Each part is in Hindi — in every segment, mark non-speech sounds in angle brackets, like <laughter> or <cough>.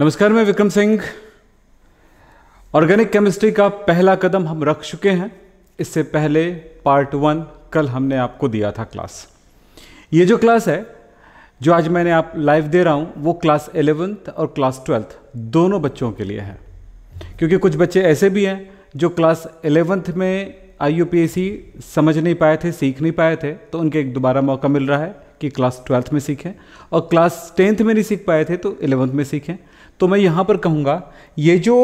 नमस्कार मैं विक्रम सिंह ऑर्गेनिक केमिस्ट्री का पहला कदम हम रख चुके हैं इससे पहले पार्ट वन कल हमने आपको दिया था क्लास ये जो क्लास है जो आज मैंने आप लाइव दे रहा हूँ वो क्लास एलेवेंथ और क्लास ट्वेल्थ दोनों बच्चों के लिए है क्योंकि कुछ बच्चे ऐसे भी हैं जो क्लास एलेवेंथ में आई समझ नहीं पाए थे सीख नहीं पाए थे तो उनके एक दोबारा मौका मिल रहा है कि क्लास ट्वेल्थ में सीखें और क्लास टेंथ में नहीं सीख पाए थे तो एलेवंथ में सीखें तो मैं यहाँ पर कहूँगा ये जो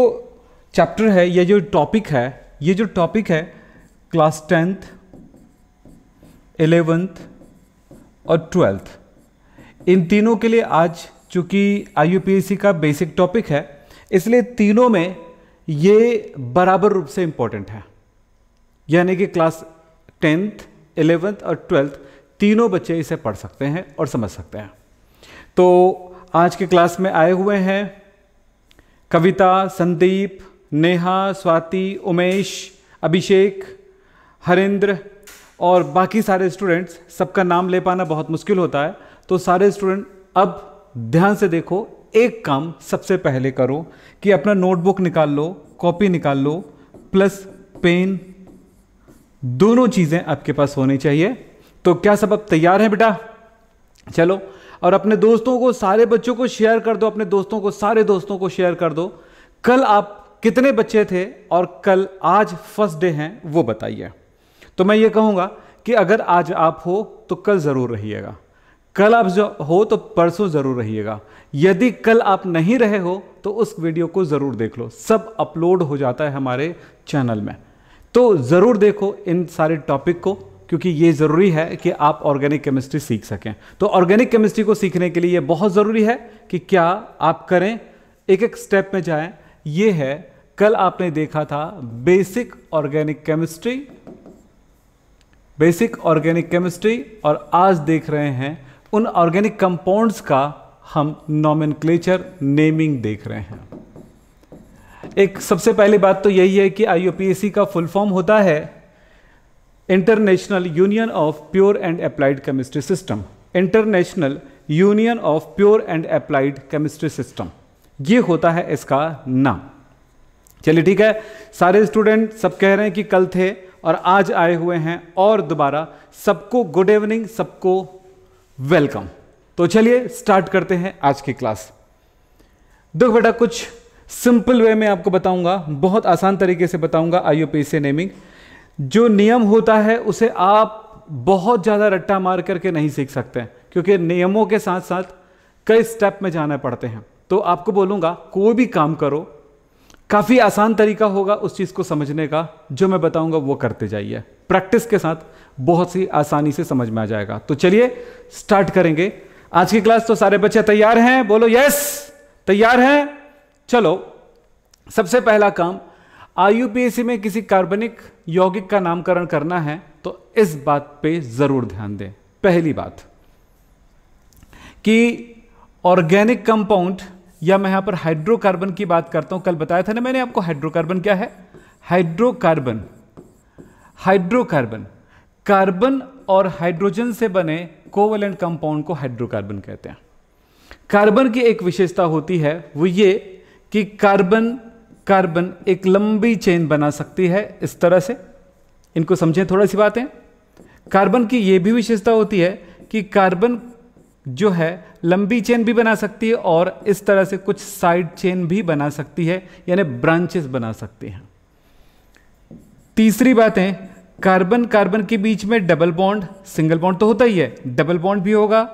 चैप्टर है ये जो टॉपिक है ये जो टॉपिक है क्लास टेंथ एलेवेंथ और ट्वेल्थ इन तीनों के लिए आज चूँकि आई का बेसिक टॉपिक है इसलिए तीनों में ये बराबर रूप से इम्पॉर्टेंट है यानी कि क्लास टेंथ एलेवेंथ और ट्वेल्थ तीनों बच्चे इसे पढ़ सकते हैं और समझ सकते हैं तो आज के क्लास में आए हुए हैं कविता संदीप नेहा स्वाति उमेश अभिषेक हरेंद्र और बाकी सारे स्टूडेंट्स सबका नाम ले पाना बहुत मुश्किल होता है तो सारे स्टूडेंट अब ध्यान से देखो एक काम सबसे पहले करो कि अपना नोटबुक निकाल लो कॉपी निकाल लो प्लस पेन दोनों चीज़ें आपके पास होनी चाहिए तो क्या सब अब तैयार हैं बेटा चलो और अपने दोस्तों को सारे बच्चों को शेयर कर दो अपने दोस्तों को सारे दोस्तों को शेयर कर दो कल आप कितने बच्चे थे और कल आज फर्स्ट डे हैं वो बताइए तो मैं ये कहूँगा कि अगर आज आप हो तो कल ज़रूर रहिएगा कल आप जो हो तो परसों ज़रूर रहिएगा यदि कल आप नहीं रहे हो तो उस वीडियो को ज़रूर देख लो सब अपलोड हो जाता है हमारे चैनल में तो ज़रूर देखो इन सारे टॉपिक को क्योंकि ये ज़रूरी है कि आप ऑर्गेनिक केमिस्ट्री सीख सकें तो ऑर्गेनिक केमिस्ट्री को सीखने के लिए यह बहुत ज़रूरी है कि क्या आप करें एक एक स्टेप में जाएं ये है कल आपने देखा था basic organic chemistry basic organic chemistry और आज देख रहे हैं उन ऑर्गेनिक कंपाउंड्स का हम नॉमिन नेमिंग देख रहे हैं एक सबसे पहली बात तो यही है कि आई का फुल फॉर्म होता है international union of pure and applied chemistry system international union of pure and applied chemistry system ये होता है इसका नाम चलिए ठीक है सारे स्टूडेंट सब कह रहे हैं कि कल थे और आज आए हुए हैं और दोबारा सबको गुड इवनिंग सबको वेलकम तो चलिए स्टार्ट करते हैं आज की क्लास देखो बेटा कुछ सिंपल वे में आपको बताऊंगा बहुत आसान तरीके से बताऊंगा आईओपीसी नेमिंग जो नियम होता है उसे आप बहुत ज़्यादा रट्टा मार करके नहीं सीख सकते क्योंकि नियमों के साथ साथ कई स्टेप में जाना पड़ते हैं तो आपको बोलूंगा कोई भी काम करो काफ़ी आसान तरीका होगा उस चीज़ को समझने का जो मैं बताऊंगा वो करते जाइए प्रैक्टिस के साथ बहुत सी आसानी से समझ में आ जाएगा तो चलिए स्टार्ट करेंगे आज की क्लास तो सारे बच्चे तैयार हैं बोलो यस तैयार हैं चलो सबसे पहला काम आईयूपीएसी में किसी कार्बनिक यौगिक का नामकरण करना है तो इस बात पे जरूर ध्यान दें पहली बात कि ऑर्गेनिक कंपाउंड या मैं यहां पर हाइड्रोकार्बन की बात करता हूं कल बताया था ना मैंने आपको हाइड्रोकार्बन क्या है हाइड्रोकार्बन हाइड्रोकार्बन कार्बन और हाइड्रोजन से बने कोवलेंट कंपाउंड को हाइड्रोकार्बन कहते हैं कार्बन की एक विशेषता होती है वो ये कि कार्बन कार्बन एक लंबी चेन बना सकती है इस तरह से इनको समझें थोड़ा सी बातें कार्बन की यह भी विशेषता होती है कि कार्बन जो है लंबी चेन भी बना सकती है और इस तरह से कुछ साइड चेन भी बना सकती है यानी ब्रांचेस बना सकती हैं तीसरी बात है कार्बन कार्बन के बीच में डबल बॉन्ड सिंगल बॉन्ड तो होता ही है डबल बॉन्ड भी होगा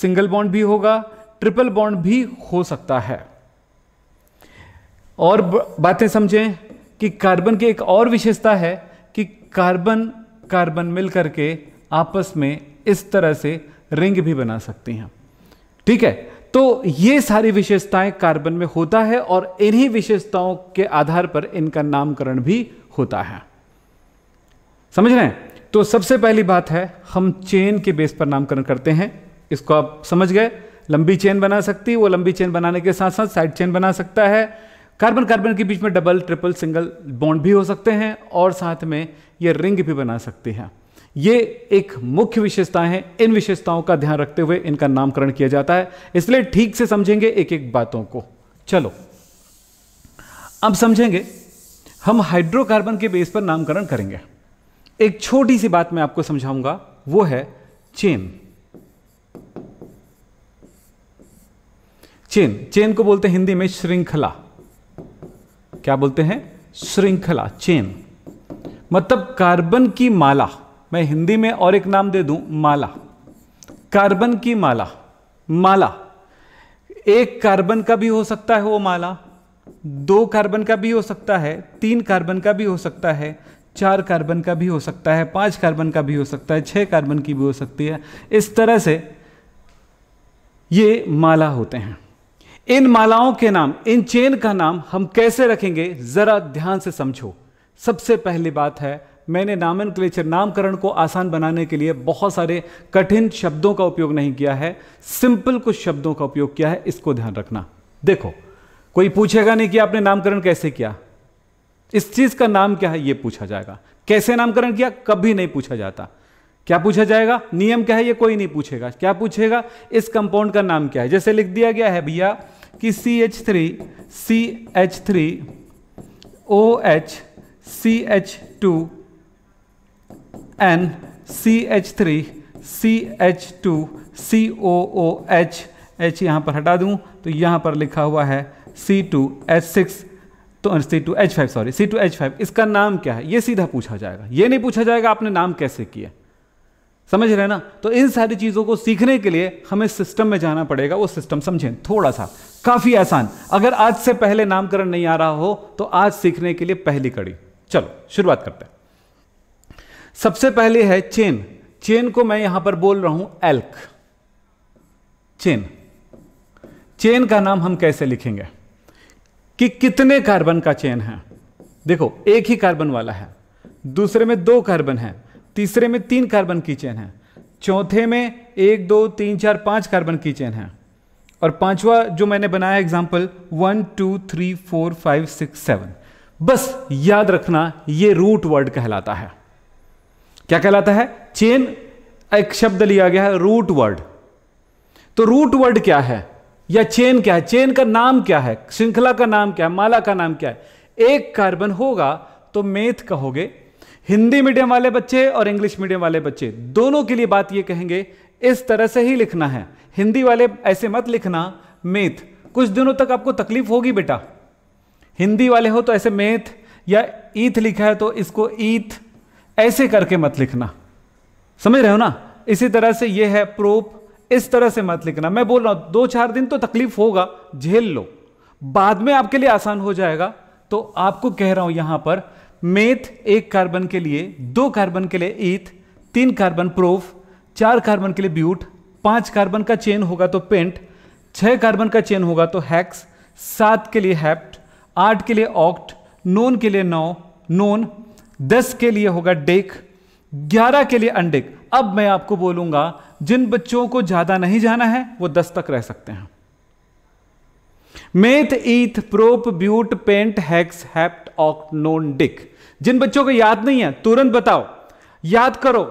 सिंगल बॉन्ड भी होगा ट्रिपल बॉन्ड भी हो सकता है और बातें समझें कि कार्बन की एक और विशेषता है कि कार्बन कार्बन मिल करके आपस में इस तरह से रिंग भी बना सकती हैं ठीक है तो ये सारी विशेषताएं कार्बन में होता है और इन्हीं विशेषताओं के आधार पर इनका नामकरण भी होता है समझ रहे हैं तो सबसे पहली बात है हम चेन के बेस पर नामकरण करते हैं इसको आप समझ गए लंबी चेन बना सकती है वो लंबी चेन बनाने के साथ साथ साइड चेन बना सकता है कार्बन कार्बन के बीच में डबल ट्रिपल सिंगल बॉन्ड भी हो सकते हैं और साथ में ये रिंग भी बना सकती है ये एक मुख्य विशेषता है इन विशेषताओं का ध्यान रखते हुए इनका नामकरण किया जाता है इसलिए ठीक से समझेंगे एक एक बातों को चलो अब समझेंगे हम हाइड्रोकार्बन के बेस पर नामकरण करेंगे एक छोटी सी बात मैं आपको समझाऊंगा वो है चेन चेन चेन को बोलते हैं हिंदी में श्रृंखला क्या बोलते हैं श्रृंखला चेन मतलब कार्बन की माला मैं हिंदी में और एक नाम दे दूं माला कार्बन की माला माला एक कार्बन का भी हो सकता है वो माला दो कार्बन का भी हो सकता है तीन कार्बन का भी हो सकता है चार कार्बन का भी हो सकता है पांच कार्बन का भी हो सकता है छह कार्बन की भी हो सकती है इस तरह से ये माला होते हैं इन मालाओं के नाम इन चेन का नाम हम कैसे रखेंगे जरा ध्यान से समझो सबसे पहली बात है मैंने नामन क्लेचर नामकरण को आसान बनाने के लिए बहुत सारे कठिन शब्दों का उपयोग नहीं किया है सिंपल कुछ शब्दों का उपयोग किया है इसको ध्यान रखना देखो कोई पूछेगा नहीं कि आपने नामकरण कैसे किया इस चीज का नाम क्या है यह पूछा जाएगा कैसे नामकरण किया कभी नहीं पूछा जाता क्या पूछा जाएगा नियम क्या है ये कोई नहीं पूछेगा क्या पूछेगा इस कंपाउंड का नाम क्या है जैसे लिख दिया गया है भैया कि C H three C H three O H C H two N C H three C H two C O O H H यहाँ पर हटा दूँ तो यहाँ पर लिखा हुआ है सी टू एच सिक्स तो C two H five sorry C two H five इसका नाम क्या है ये सीधा पूछा जाएगा ये नहीं पूछा जाएगा आपने नाम कैसे किया समझ रहे हैं ना तो इन सारी चीज़ों को सीखने के लिए हमें सिस्टम में जाना पड़ेगा वो सिस्टम समझें थोड़ा सा काफ़ी आसान अगर आज से पहले नामकरण नहीं आ रहा हो तो आज सीखने के लिए पहली कड़ी चलो शुरुआत करते हैं सबसे पहले है चेन चेन को मैं यहां पर बोल रहा हूं एल्क चेन चेन का नाम हम कैसे लिखेंगे कि कितने कार्बन का चेन है देखो एक ही कार्बन वाला है दूसरे में दो कार्बन है तीसरे में तीन कार्बन की चेन है चौथे में एक दो तीन चार पांच कार्बन की चेन है और पांचवा जो मैंने बनाया example one two three four five six seven बस याद रखना ये रूट वर्ड कहलाता है क्या कहलाता है चेन एक शब्द लिया गया है रूट वर्ड तो रूट वर्ड क्या है या चेन क्या है चेन का नाम क्या है श्रृंखला का नाम क्या है माला का नाम क्या है एक कार्बन होगा तो मेथ कहोगे हिंदी मीडियम वाले बच्चे और इंग्लिश मीडियम वाले बच्चे दोनों के लिए बात ये कहेंगे इस तरह से ही लिखना है हिंदी वाले ऐसे मत लिखना मेथ कुछ दिनों तक आपको तकलीफ होगी बेटा हिंदी वाले हो तो ऐसे मेथ या ईथ लिखा है तो इसको ईथ ऐसे करके मत लिखना समझ रहे हो ना इसी तरह से ये है प्रोप इस तरह से मत लिखना मैं बोल रहा हूं दो चार दिन तो तकलीफ होगा झेल लो बाद में आपके लिए आसान हो जाएगा तो आपको कह रहा हूं यहां पर मेथ एक कार्बन के लिए दो कार्बन के लिए ईथ तीन कार्बन प्रोफ चार कार्बन के लिए ब्यूट पांच कार्बन का चेन होगा तो पेंट छह कार्बन का चेन होगा तो हैक्स सात के लिए हैप्ट आठ के लिए ऑक्ट नोन के लिए नौ नोन दस के लिए होगा डेक ग्यारह के लिए अंडेक अब मैं आपको बोलूंगा जिन बच्चों को ज्यादा नहीं जाना है वो दस तक रह सकते हैं meth eth prop but pent hex hept oct non dec जिन बच्चों को याद नहीं है तुरंत बताओ याद करो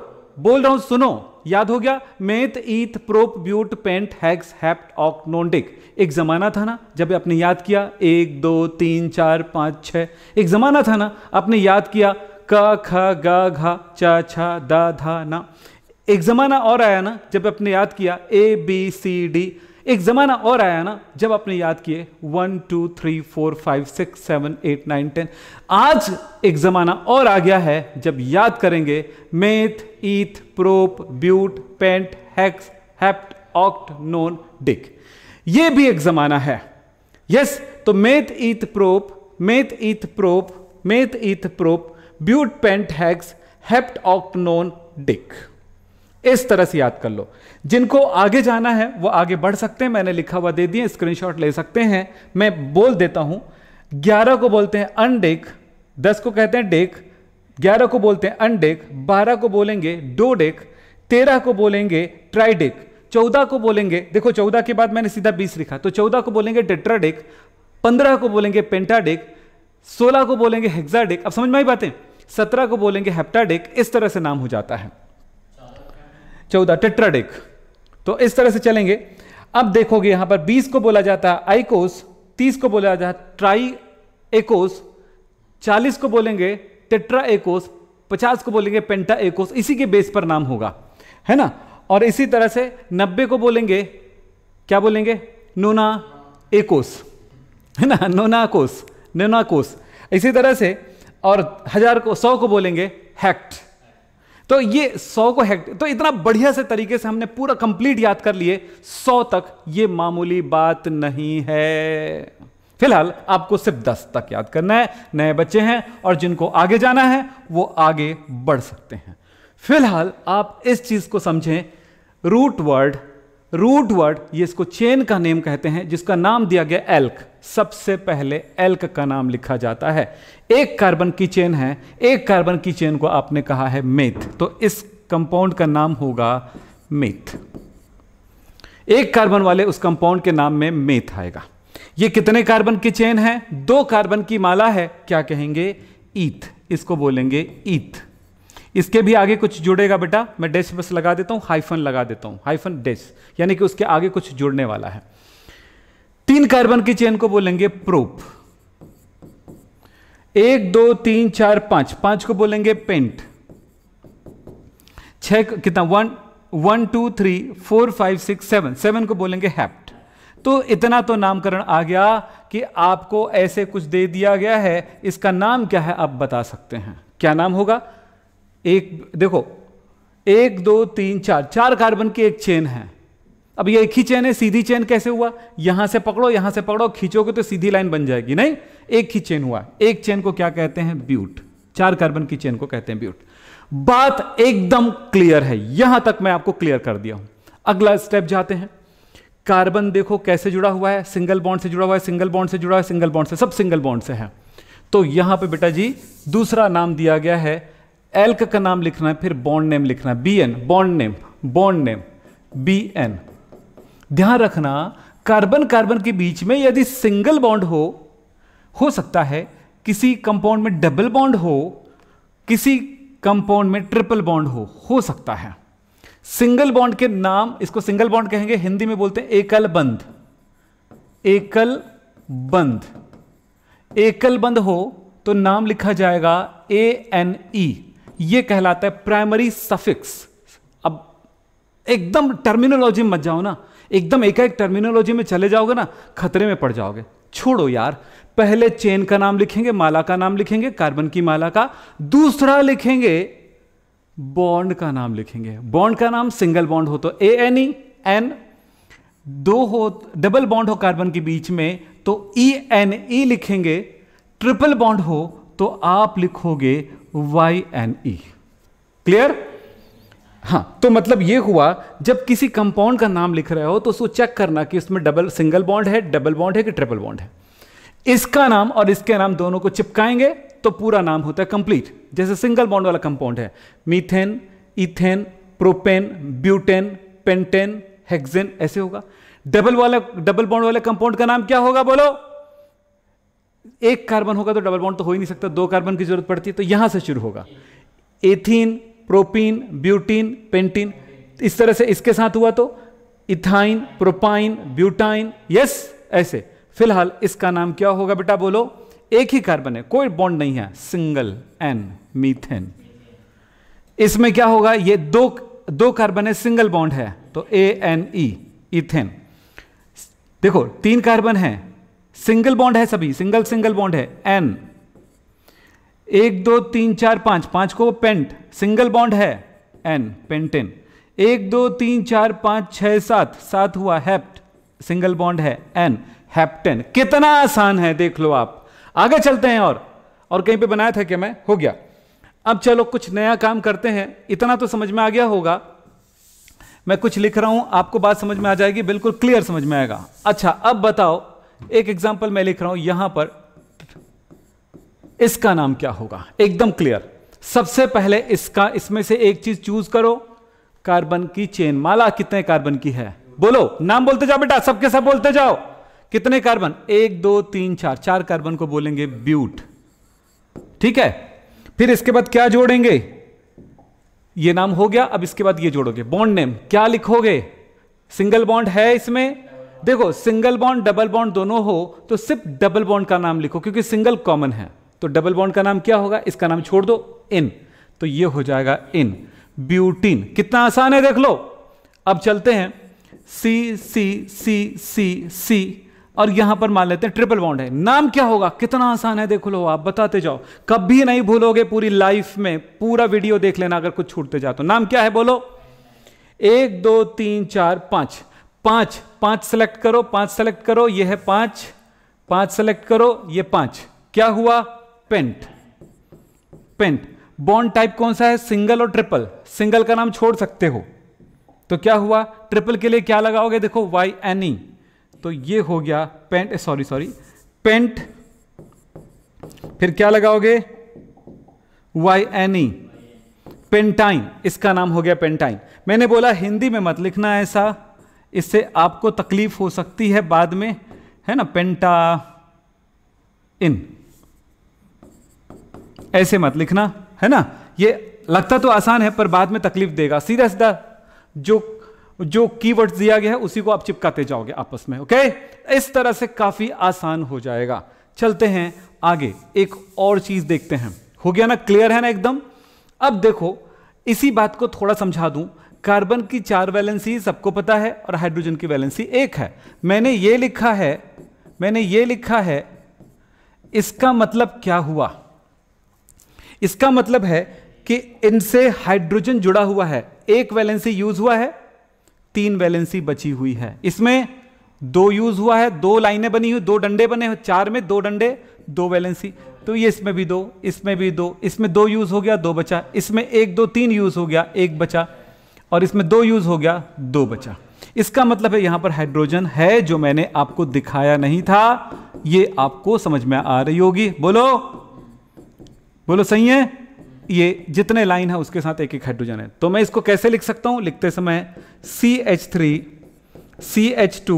बोल रहा हूं सुनो याद हो गया meth eth prop but pent hex hept oct non dec एक जमाना था ना जब आपने याद किया एक दो तीन चार पाँच छ एक जमाना था ना आपने याद किया क ख ग घ च छ द ध ना एक जमाना और आया ना जब आपने याद किया ए बी सी डी एक ज़माना और आया ना जब आपने याद किए one two three four five six seven eight nine ten आज एक ज़माना और आ गया है जब याद करेंगे meth eth prop but pent hex hept oct non dec ये भी एक ज़माना है यस तो meth eth prop meth eth prop meth eth prop but pent hex hept oct non dec इस तरह से याद कर लो जिनको आगे जाना है वो आगे बढ़ सकते हैं मैंने लिखा हुआ दे दिए स्क्रीनशॉट ले सकते हैं मैं बोल देता हूं ग्यारह को बोलते हैं अनडेक दस को कहते हैं डेक ग्यारह को बोलते हैं अनडेक बारह को बोलेंगे डो डेक तेरह को बोलेंगे ट्राइडेक चौदह को बोलेंगे देखो चौदह के बाद मैंने सीधा बीस लिखा तो चौदह को बोलेंगे डेट्राडेक पंद्रह को बोलेंगे पेंटाडेक सोलह को बोलेंगे हेक्साडेक अब समझ में आई बातें सत्रह को बोलेंगे हेप्टाडेक इस तरह से नाम हो जाता है चौदह टेट्राडिक तो इस तरह से चलेंगे अब देखोगे यहां पर बीस को बोला जाता है आइकोस तीस को बोला जाता है ट्राई एकोस चालीस को बोलेंगे टेट्रा एकोस पचास को बोलेंगे पेंटा एकोस इसी के बेस पर नाम होगा है ना और इसी तरह से नब्बे को बोलेंगे क्या बोलेंगे नोना एकोस है ना नोनाकोस नोनाकोस इसी तरह से और हजार को सौ को बोलेंगे हैक्ट तो ये सौ को हेक्ट तो इतना बढ़िया से तरीके से हमने पूरा कंप्लीट याद कर लिए सौ तक ये मामूली बात नहीं है फिलहाल आपको सिर्फ दस तक याद करना है नए बच्चे हैं और जिनको आगे जाना है वो आगे बढ़ सकते हैं फिलहाल आप इस चीज को समझें रूट वर्ड रूट वर्ड ये इसको चेन का नेम कहते हैं जिसका नाम दिया गया एल्क सबसे पहले एल्क का नाम लिखा जाता है एक कार्बन की चेन है एक कार्बन की चेन को आपने कहा है मेथ तो इस कंपाउंड का नाम होगा मेथ एक कार्बन वाले उस कंपाउंड के नाम में मेथ आएगा ये कितने कार्बन की चेन है दो कार्बन की माला है क्या कहेंगे ईथ इसको बोलेंगे ईथ इसके भी आगे कुछ जुड़ेगा बेटा मैं डेस बस लगा देता हूं हाइफन लगा देता हूं हाइफन डेस यानी कि उसके आगे कुछ जुड़ने वाला है तीन कार्बन की चेन को बोलेंगे प्रोप एक दो तीन चार पांच पांच को बोलेंगे पेंट छह कितना one one two three four five six seven seven को बोलेंगे हैप्ट तो इतना तो नामकरण आ गया कि आपको ऐसे कुछ दे दिया गया है इसका नाम क्या है आप बता सकते हैं क्या नाम होगा एक देखो एक दो तीन चार चार कार्बन की एक चेन है अब ये एक ही चेन है सीधी चेन कैसे हुआ यहां से पकड़ो यहां से पकड़ो खींचोगे तो सीधी लाइन बन जाएगी नहीं एक ही चेन हुआ एक चेन को क्या कहते हैं ब्यूट चार कार्बन की चेन को कहते हैं ब्यूट बात एकदम क्लियर है यहां तक मैं आपको क्लियर कर दिया हूं अगला स्टेप जाते हैं कार्बन देखो कैसे जुड़ा हुआ है सिंगल बॉन्ड से जुड़ा हुआ है सिंगल बॉन्ड से जुड़ा है सिंगल बॉन्ड से सब सिंगल बॉन्ड से है तो यहां पे बेटा जी दूसरा नाम दिया गया है एल्क का नाम लिखना है फिर बॉन्ड नेम लिखना है B N bond name bond name B N ध्यान रखना कार्बन कार्बन के बीच में यदि सिंगल बॉन्ड हो हो सकता है किसी कंपाउंड में डबल बॉन्ड हो किसी कंपाउंड में ट्रिपल बॉन्ड हो हो सकता है सिंगल बॉन्ड के नाम इसको सिंगल बॉन्ड कहेंगे हिंदी में बोलते हैं एकल बंद एकल बंद एकल बंद हो तो नाम लिखा जाएगा ए एन ई ये कहलाता है प्राइमरी सफिक्स अब एकदम टर्मिनोलॉजी मत जाओ ना एकदम एक एक टर्मिनोलॉजी में चले जाओगे ना खतरे में पड़ जाओगे छोड़ो यार पहले चेन का नाम लिखेंगे माला का नाम लिखेंगे कार्बन की माला का दूसरा लिखेंगे बॉन्ड का नाम लिखेंगे बॉन्ड का नाम सिंगल बॉन्ड हो तो ए एन ई एन दो हो डबल बॉन्ड हो कार्बन के बीच में तो ई एन ई लिखेंगे ट्रिपल बॉन्ड हो तो आप लिखोगे वाई एन ई क्लियर हाँ तो मतलब ये हुआ जब किसी कंपाउंड का नाम लिख रहे हो तो उसको चेक करना कि उसमें डबल सिंगल बॉन्ड है डबल बॉन्ड है कि ट्रिपल बॉन्ड है इसका नाम और इसके नाम दोनों को चिपकाएंगे तो पूरा नाम होता है कंप्लीट जैसे सिंगल बॉन्ड वाला कंपाउंड है methane ethane propane butane pentane hexane ऐसे होगा डबल वाला डबल बॉन्ड वाले कंपाउंड का नाम क्या होगा बोलो एक कार्बन होगा तो डबल बॉन्ड तो हो ही नहीं सकता दो कार्बन की जरूरत पड़ती है तो यहां से शुरू होगा एथीन प्रोपीन ब्यूटीन पेंटीन इस तरह से इसके साथ हुआ तो इथाइन प्रोपाइन ब्यूटाइन यस ऐसे फिलहाल इसका नाम क्या होगा बेटा बोलो एक ही कार्बन है कोई बॉन्ड नहीं है सिंगल एन मीथेन इसमें क्या होगा ये दो दो कार्बन है सिंगल बॉन्ड है तो ए एन ई इथेन देखो तीन कार्बन है सिंगल बॉन्ड है सभी सिंगल सिंगल बॉन्ड है एन एक दो तीन चार पांच पांच को पेंट सिंगल बॉन्ड है एन पेंटेन एक दो तीन चार पांच छह सात सात हुआ हेप्ट सिंगल बॉन्ड है एन हेप्टेन कितना आसान है देख लो आप आगे चलते हैं और और कहीं पे बनाया था क्या मैं हो गया अब चलो कुछ नया काम करते हैं इतना तो समझ में आ गया होगा मैं कुछ लिख रहा हूं आपको बात समझ में आ जाएगी बिल्कुल क्लियर समझ में आएगा अच्छा अब बताओ एक एग्जाम्पल मैं लिख रहा हूं यहां पर इसका नाम क्या होगा एकदम क्लियर सबसे पहले इसका इसमें से एक चीज चूज करो कार्बन की चेन माला कितने कार्बन की है बोलो नाम बोलते जाओ बेटा सबके सब बोलते जाओ कितने कार्बन एक दो तीन चार चार कार्बन को बोलेंगे ब्यूट ठीक है फिर इसके बाद क्या जोड़ेंगे ये नाम हो गया अब इसके बाद ये जोड़ोगे बॉन्ड नेम क्या लिखोगे सिंगल बॉन्ड है इसमें देखो सिंगल बॉन्ड डबल बॉन्ड दोनों हो तो सिर्फ डबल बॉन्ड का नाम लिखो क्योंकि सिंगल कॉमन है तो डबल बॉन्ड का नाम क्या होगा इसका नाम छोड़ दो इन तो ये हो जाएगा इन ब्यूटीन कितना आसान है देख लो अब चलते हैं सी सी सी सी सी और यहां पर मान लेते हैं ट्रिपल बॉन्ड है नाम क्या होगा कितना आसान है देखो लो आप बताते जाओ कभी नहीं भूलोगे पूरी लाइफ में पूरा वीडियो देख लेना अगर कुछ छूटते जाओ तो नाम क्या है बोलो एक दो तीन चार पांच पांच पांच सेलेक्ट करो पांच सेलेक्ट करो ये है पांच पांच सेलेक्ट करो ये पांच क्या हुआ पेंट पेंट बॉन्ड टाइप कौन सा है सिंगल और ट्रिपल सिंगल का नाम छोड़ सकते हो तो क्या हुआ ट्रिपल के लिए क्या लगाओगे देखो वाई एन ई तो ये हो गया पेंट सॉरी सॉरी पेंट फिर क्या लगाओगे वाई एन ई पेंटाइन इसका नाम हो गया पेंटाइन मैंने बोला हिंदी में मत लिखना ऐसा इससे आपको तकलीफ हो सकती है बाद में है ना पेंटा इन ऐसे मत लिखना है ना ये लगता तो आसान है पर बाद में तकलीफ देगा सीधा सीधा जो जो कीवर्ड्स दिया गया है उसी को आप चिपकाते जाओगे आपस में ओके इस तरह से काफी आसान हो जाएगा चलते हैं आगे एक और चीज देखते हैं हो गया ना क्लियर है ना एकदम अब देखो इसी बात को थोड़ा समझा दूं कार्बन की चार वैलेंसी सबको पता है और हाइड्रोजन की वैलेंसी एक है मैंने ये लिखा है मैंने ये लिखा है इसका मतलब क्या हुआ इसका मतलब है कि इनसे हाइड्रोजन जुड़ा हुआ है एक वैलेंसी यूज हुआ है तीन वैलेंसी बची हुई है इसमें दो यूज हुआ है दो लाइनें बनी हुई दो डंडे बने हुए चार में दो डंडे दो वैलेंसी तो ये इसमें भी दो इसमें भी दो इसमें दो यूज हो गया दो बचा इसमें एक दो तीन यूज हो गया एक बचा और इसमें दो यूज हो गया दो बचा इसका मतलब है यहां पर हाइड्रोजन है जो मैंने आपको दिखाया नहीं था ये आपको समझ में आ रही होगी बोलो बोलो सही है ये जितने लाइन है उसके साथ एक एक हाइड्रोजन है तो मैं इसको कैसे लिख सकता हूं लिखते समय C H three C H two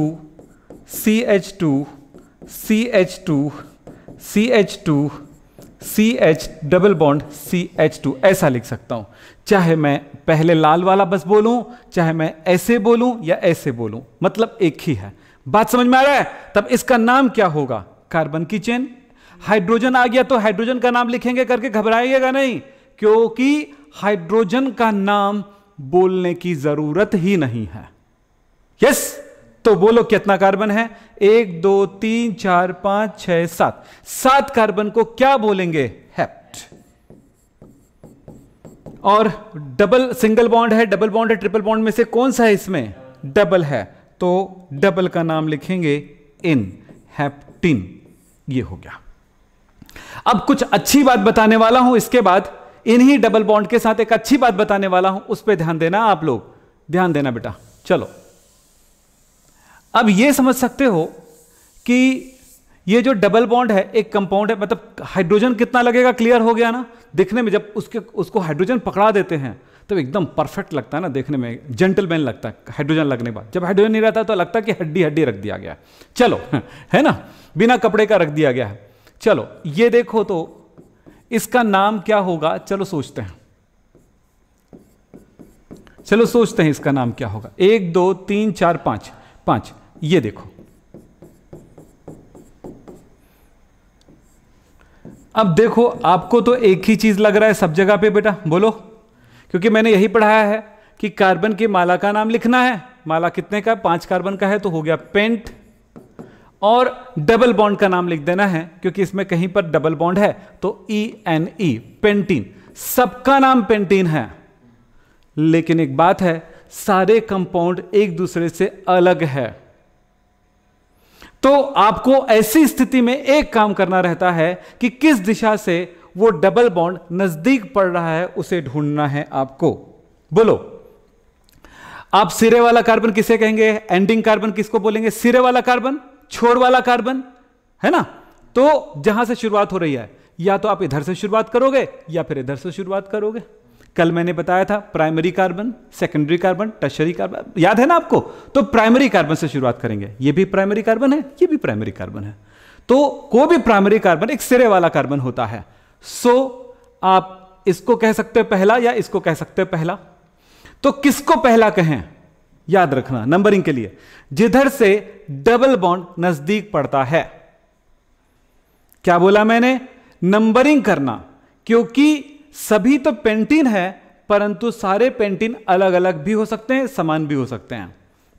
C H two C H two C H two C H double bond C H two ऐसा लिख सकता हूं चाहे मैं पहले लाल वाला बस बोलूं चाहे मैं ऐसे बोलूं या ऐसे बोलूं मतलब एक ही है बात समझ में आ रहा है तब इसका नाम क्या होगा कार्बन की चेन हाइड्रोजन आ गया तो हाइड्रोजन का नाम लिखेंगे करके घबराइएगा नहीं क्योंकि हाइड्रोजन का नाम बोलने की जरूरत ही नहीं है यस तो बोलो कितना कार्बन है एक दो तीन चार पांच छह सात सात कार्बन को क्या बोलेंगे हेप्ट और डबल सिंगल बॉन्ड है डबल बॉन्ड है ट्रिपल बॉन्ड में से कौन सा है इसमें डबल है तो डबल का नाम लिखेंगे इन हैप्टिन ये हो गया अब कुछ अच्छी बात बताने वाला हूं इसके बाद इन्हीं डबल बॉन्ड के साथ एक अच्छी बात बताने वाला हूं उस पर ध्यान देना आप लोग ध्यान देना बेटा चलो अब यह समझ सकते हो कि ये जो डबल बॉन्ड है एक कंपाउंड है मतलब हाइड्रोजन कितना लगेगा क्लियर हो गया ना देखने में जब उसके उसको हाइड्रोजन पकड़ा देते हैं तो एकदम परफेक्ट लगता है ना देखने में जेंटलमैन लगता है हाइड्रोजन लगने बाद जब हाइड्रोजन नहीं रहता तो लगता है कि हड्डी हड्डी रख दिया गया चलो <laughs> है ना बिना कपड़े का रख दिया गया है चलो ये देखो तो इसका नाम क्या होगा चलो सोचते हैं चलो सोचते हैं इसका नाम क्या होगा एक दो तीन चार पांच पांच ये देखो अब देखो आपको तो एक ही चीज लग रहा है सब जगह पे बेटा बोलो क्योंकि मैंने यही पढ़ाया है कि कार्बन की माला का नाम लिखना है माला कितने का है पांच कार्बन का है तो हो गया पेंट और डबल बॉन्ड का नाम लिख देना है क्योंकि इसमें कहीं पर डबल बॉन्ड है तो ई एन ई पेंटीन सबका नाम पेंटीन है लेकिन एक बात है सारे कंपाउंड एक दूसरे से अलग है तो आपको ऐसी स्थिति में एक काम करना रहता है कि किस दिशा से वो डबल बॉन्ड नजदीक पड़ रहा है उसे ढूंढना है आपको बोलो आप सिरे वाला कार्बन किसे कहेंगे एंडिंग कार्बन किसको बोलेंगे सिरे वाला कार्बन छोर वाला कार्बन है ना तो जहां से शुरुआत हो रही है या तो आप इधर से शुरुआत करोगे या फिर इधर से शुरुआत करोगे कल मैंने बताया था primary carbon secondary carbon tertiary carbon याद है ना आपको तो प्राइमरी कार्बन से शुरुआत करेंगे ये भी प्राइमरी कार्बन है ये भी प्राइमरी कार्बन है तो कोई भी प्राइमरी कार्बन एक सिरे वाला कार्बन होता है सो so, आप इसको कह सकते हो पहला या इसको कह सकते हो पहला तो किसको पहला कहें याद रखना नंबरिंग के लिए जिधर से डबल बॉन्ड नजदीक पड़ता है क्या बोला मैंने नंबरिंग करना क्योंकि सभी तो पेंटिन है परंतु सारे पेंटिन अलग अलग भी हो सकते हैं समान भी हो सकते हैं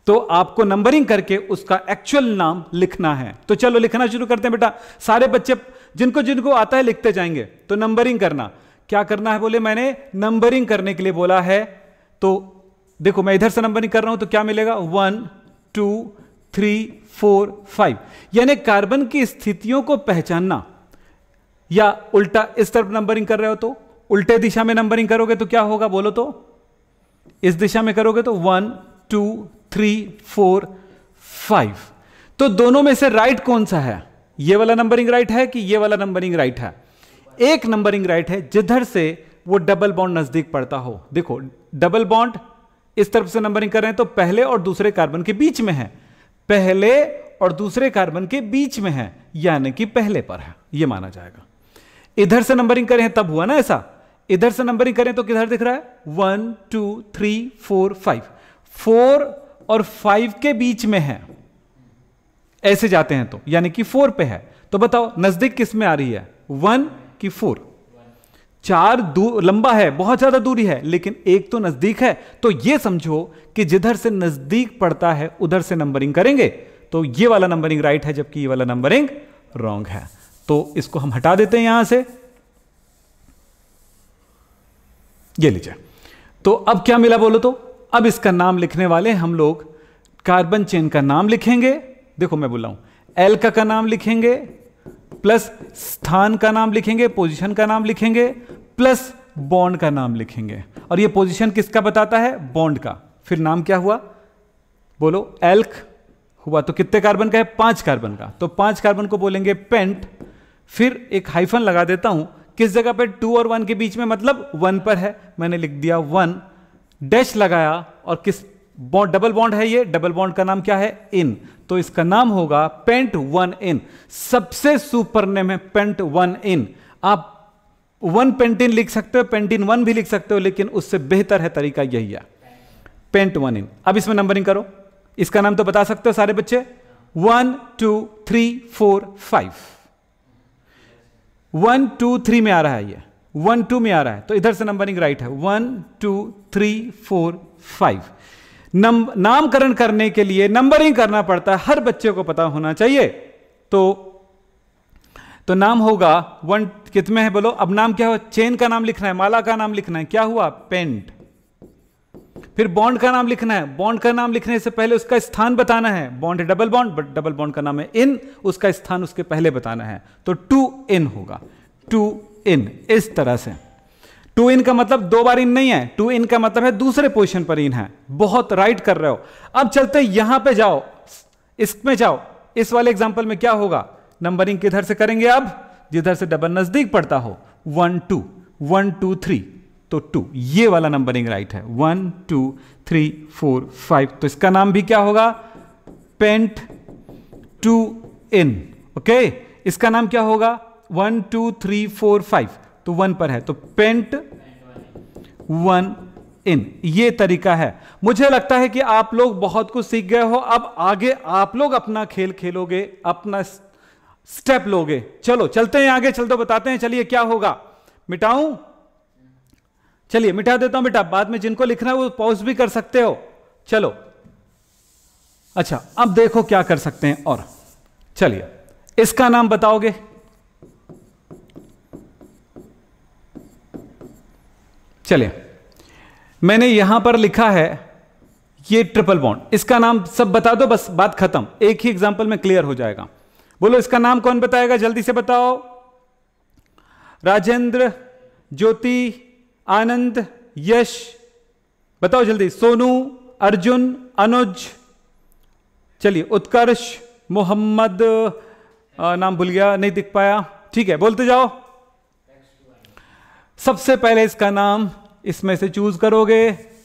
तो आपको नंबरिंग करके उसका एक्चुअल नाम लिखना है तो चलो लिखना शुरू करते हैं बेटा सारे बच्चे जिनको जिनको आता है लिखते जाएंगे तो नंबरिंग करना क्या करना है बोले मैंने नंबरिंग करने के लिए बोला है तो देखो मैं इधर से नंबरिंग कर रहा हूं तो क्या मिलेगा one two three four five यानी कार्बन की स्थितियों को पहचानना या उल्टा इस तरफ नंबरिंग कर रहे हो तो उल्टे दिशा में नंबरिंग करोगे तो क्या होगा बोलो तो इस दिशा में करोगे तो one two three four five तो दोनों में से राइट कौन सा है ये वाला नंबरिंग राइट है कि ये वाला नंबरिंग राइट है एक नंबरिंग राइट है जिधर से वो डबल बॉन्ड नजदीक पड़ता हो देखो डबल बॉन्ड इस तरफ से नंबरिंग कर रहे हैं तो पहले और दूसरे कार्बन के बीच में है पहले और दूसरे कार्बन के बीच में है यानी कि पहले पर है यह माना जाएगा इधर से नंबरिंग करें तब हुआ ना ऐसा इधर से नंबरिंग करें तो किधर दिख रहा है one two three four five four और फाइव के बीच में है ऐसे जाते हैं तो यानी कि फोर पे है तो बताओ नजदीक किस में आ रही है वन की फोर चार दूर लंबा है बहुत ज्यादा दूरी है लेकिन एक तो नजदीक है तो यह समझो कि जिधर से नजदीक पड़ता है उधर से नंबरिंग करेंगे तो ये वाला नंबरिंग राइट है जबकि ये वाला नंबरिंग रॉन्ग है तो इसको हम हटा देते हैं यहां से ये लीजिए तो अब क्या मिला बोलो तो अब इसका नाम लिखने वाले हम लोग कार्बन चेन का नाम लिखेंगे देखो मैं बोला हूं एल्का का नाम लिखेंगे प्लस स्थान का नाम लिखेंगे पोजीशन का नाम लिखेंगे प्लस बॉन्ड का नाम लिखेंगे और ये पोजीशन किसका बताता है बॉन्ड का फिर नाम क्या हुआ बोलो एल्क हुआ तो कितने कार्बन का है पांच कार्बन का तो पांच कार्बन को बोलेंगे पेंट फिर एक हाइफन लगा देता हूं किस जगह पर टू और वन के बीच में मतलब वन पर है मैंने लिख दिया वन डैश लगाया और किस बॉन्ड डबल बॉन्ड है ये डबल बॉन्ड का नाम क्या है इन तो इसका नाम होगा पेंट वन इन सबसे सुपर नेम है पेंट वन इन आप वन पेंटिन लिख सकते हो पेंटिन वन भी लिख सकते हो लेकिन उससे बेहतर है तरीका यही है पेंट वन इन अब इसमें नंबरिंग करो इसका नाम तो बता सकते हो सारे बच्चे one two three four five one two three में आ रहा है ये वन टू में आ रहा है तो इधर से नंबरिंग राइट है one two three four five नम नामकरण करने के लिए नंबरिंग करना पड़ता है हर बच्चे को पता होना चाहिए तो तो नाम होगा वन कितने हैं बोलो अब नाम क्या हो चेन का नाम लिखना है माला का नाम लिखना है क्या हुआ पेंट फिर बॉन्ड का नाम लिखना है बॉन्ड का नाम लिखने से पहले उसका स्थान बताना है bond double bond but double bond का नाम है इन उसका स्थान उसके पहले बताना है तो टू इन होगा टू इन इस तरह से टू इन का मतलब दो बार इन नहीं है टू इन का मतलब है दूसरे पोजिशन पर इन है बहुत राइट कर रहे हो अब चलते यहां पे जाओ इसमें जाओ इस वाले एग्जाम्पल में क्या होगा नंबरिंग किधर से करेंगे अब जिधर से डबल नजदीक पड़ता हो one two one two three तो टू ये वाला नंबरिंग राइट है one two three four five तो इसका नाम भी क्या होगा पेंट टू इन ओके इसका नाम क्या होगा one two three four five तो वन पर है तो पेंट वन इन ये तरीका है मुझे लगता है कि आप लोग बहुत कुछ सीख गए हो अब आगे आप लोग अपना खेल खेलोगे अपना स्टेप लोगे चलो चलते हैं आगे चलते तो बताते हैं चलिए क्या होगा मिटाऊं चलिए मिटा देता हूं बेटा बाद में जिनको लिखना है वो पॉज भी कर सकते हो चलो अच्छा अब देखो क्या कर सकते हैं और चलिए इसका नाम बताओगे चलिए मैंने यहां पर लिखा है ये ट्रिपल बॉन्ड इसका नाम सब बता दो बस बात खत्म एक ही एग्जाम्पल में क्लियर हो जाएगा बोलो इसका नाम कौन बताएगा जल्दी से बताओ राजेंद्र ज्योति आनंद यश बताओ जल्दी सोनू अर्जुन अनुज चलिए उत्कर्ष मोहम्मद नाम भूल गया नहीं दिख पाया ठीक है बोलते जाओ सबसे पहले इसका नाम इसमें से चूज करोगे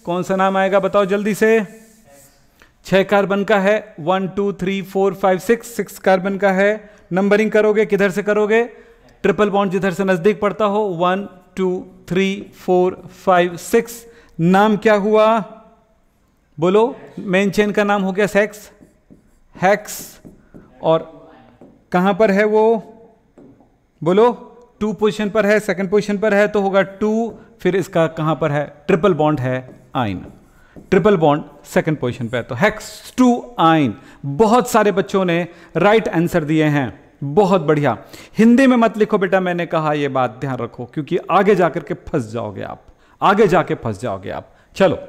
कौन सा नाम आएगा बताओ जल्दी से छह कार्बन का है one two three four five six six carbon का है नंबरिंग करोगे किधर से करोगे ट्रिपल बॉन्ड जिधर से नजदीक पड़ता हो one two three four five six नाम क्या हुआ बोलो मेन चेन का नाम हो गया सेक्स हैक्स और कहां पर है वो बोलो टू पोजिशन पर है सेकंड पोजिशन पर है तो होगा टू फिर इसका कहां पर है ट्रिपल बॉन्ड है आइन ट्रिपल बॉन्ड सेकंड पोजीशन पे है तो हेक्स टू आइन बहुत सारे बच्चों ने राइट आंसर दिए हैं बहुत बढ़िया हिंदी में मत लिखो बेटा मैंने कहा यह बात ध्यान रखो क्योंकि आगे जाकर के फंस जाओगे आप आगे जाके फंस जाओगे आप चलो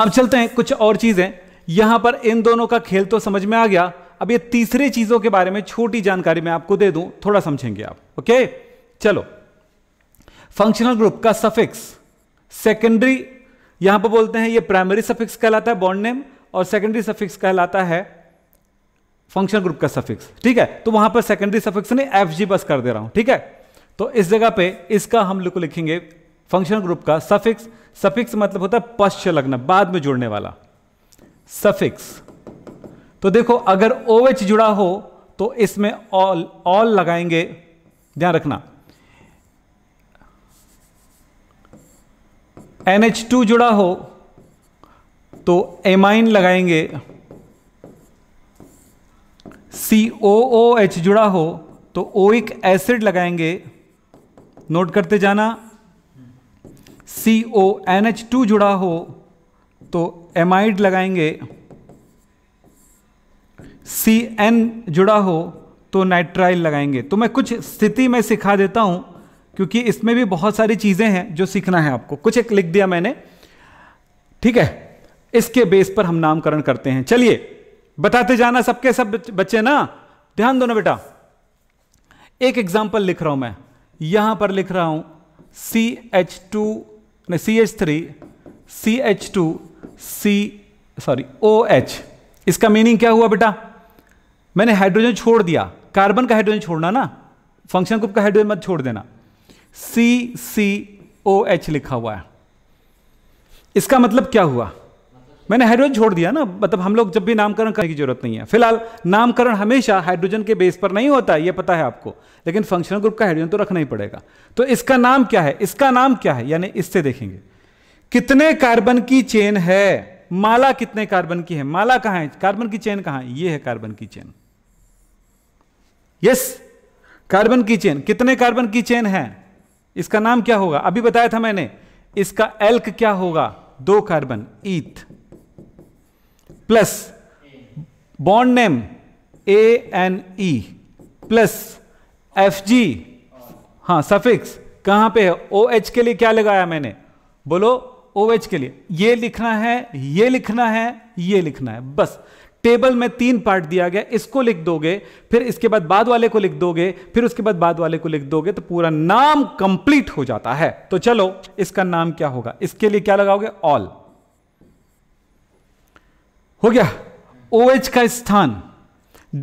अब चलते हैं कुछ और चीजें यहां पर इन दोनों का खेल तो समझ में आ गया अब ये तीसरी चीजों के बारे में छोटी जानकारी मैं आपको दे दूं थोड़ा समझेंगे आप ओके चलो फंक्शनल ग्रुप का सफिक्स सेकेंडरी यहां पर बोलते हैं ये प्राइमरी सफिक्स कहलाता है बॉन्ड नेम और सेकेंडरी सफिक्स कहलाता है फंक्शनल ग्रुप का सफिक्स ठीक है तो वहां पर सेकेंडरी सफिक्स नहीं एफ जी बस कर दे रहा हूं ठीक है तो इस जगह पे इसका हम लोग लिखेंगे फंक्शनल ग्रुप का सफिक्स सफिक्स मतलब होता है पश्च लगना बाद में जुड़ने वाला सफिक्स तो देखो अगर ओ OH जुड़ा हो तो इसमें ऑल ऑल लगाएंगे ध्यान रखना NH2 जुड़ा हो तो एमाइन लगाएंगे COOH जुड़ा हो तो ओइक एसिड लगाएंगे नोट करते जाना CONH2 जुड़ा हो तो एमाइड लगाएंगे CN जुड़ा हो तो नाइट्राइल लगाएंगे तो मैं कुछ स्थिति में सिखा देता हूं क्योंकि इसमें भी बहुत सारी चीज़ें हैं जो सीखना है आपको कुछ एक लिख दिया मैंने ठीक है इसके बेस पर हम नामकरण करते हैं चलिए बताते जाना सबके सब बच्चे ना ध्यान दो ना बेटा एक एग्जाम्पल लिख रहा हूं मैं यहां पर लिख रहा हूं C H two C H three C H two C sorry O H इसका मीनिंग क्या हुआ बेटा मैंने हाइड्रोजन छोड़ दिया कार्बन का हाइड्रोजन छोड़ना ना फंक्शन ग्रुप का हाइड्रोजन मत छोड़ देना सी सी ओ एच लिखा हुआ है इसका मतलब क्या हुआ मैंने हाइड्रोजन छोड़ दिया ना मतलब हम लोग जब भी नामकरण करने की जरूरत नहीं है फिलहाल नामकरण हमेशा हाइड्रोजन के बेस पर नहीं होता है पता है आपको लेकिन फंक्शनल ग्रुप का हाइड्रोजन तो रखना ही पड़ेगा तो इसका नाम क्या है इसका नाम क्या है यानी इससे देखेंगे कितने कार्बन की चेन है माला कितने कार्बन की है माला कहां है कार्बन की चेन कहां है यह है कार्बन की चेन यस कार्बन की चेन कितने कार्बन की चेन है इसका नाम क्या होगा अभी बताया था मैंने इसका एल्क क्या होगा दो carbon ईथ plus bond name A N E plus F G हां सफिक्स कहां पे है ओ OH एच के लिए क्या लगाया मैंने बोलो ओ OH एच के लिए ये लिखना है ये लिखना है ये लिखना है बस टेबल में तीन पार्ट दिया गया इसको लिख दोगे फिर इसके बाद बाद वाले को लिख दोगे फिर उसके बाद बाद वाले को लिख दोगे तो पूरा नाम कंप्लीट हो जाता है तो चलो इसका नाम क्या होगा इसके लिए क्या लगाओगे ऑल हो गया ओ OH का स्थान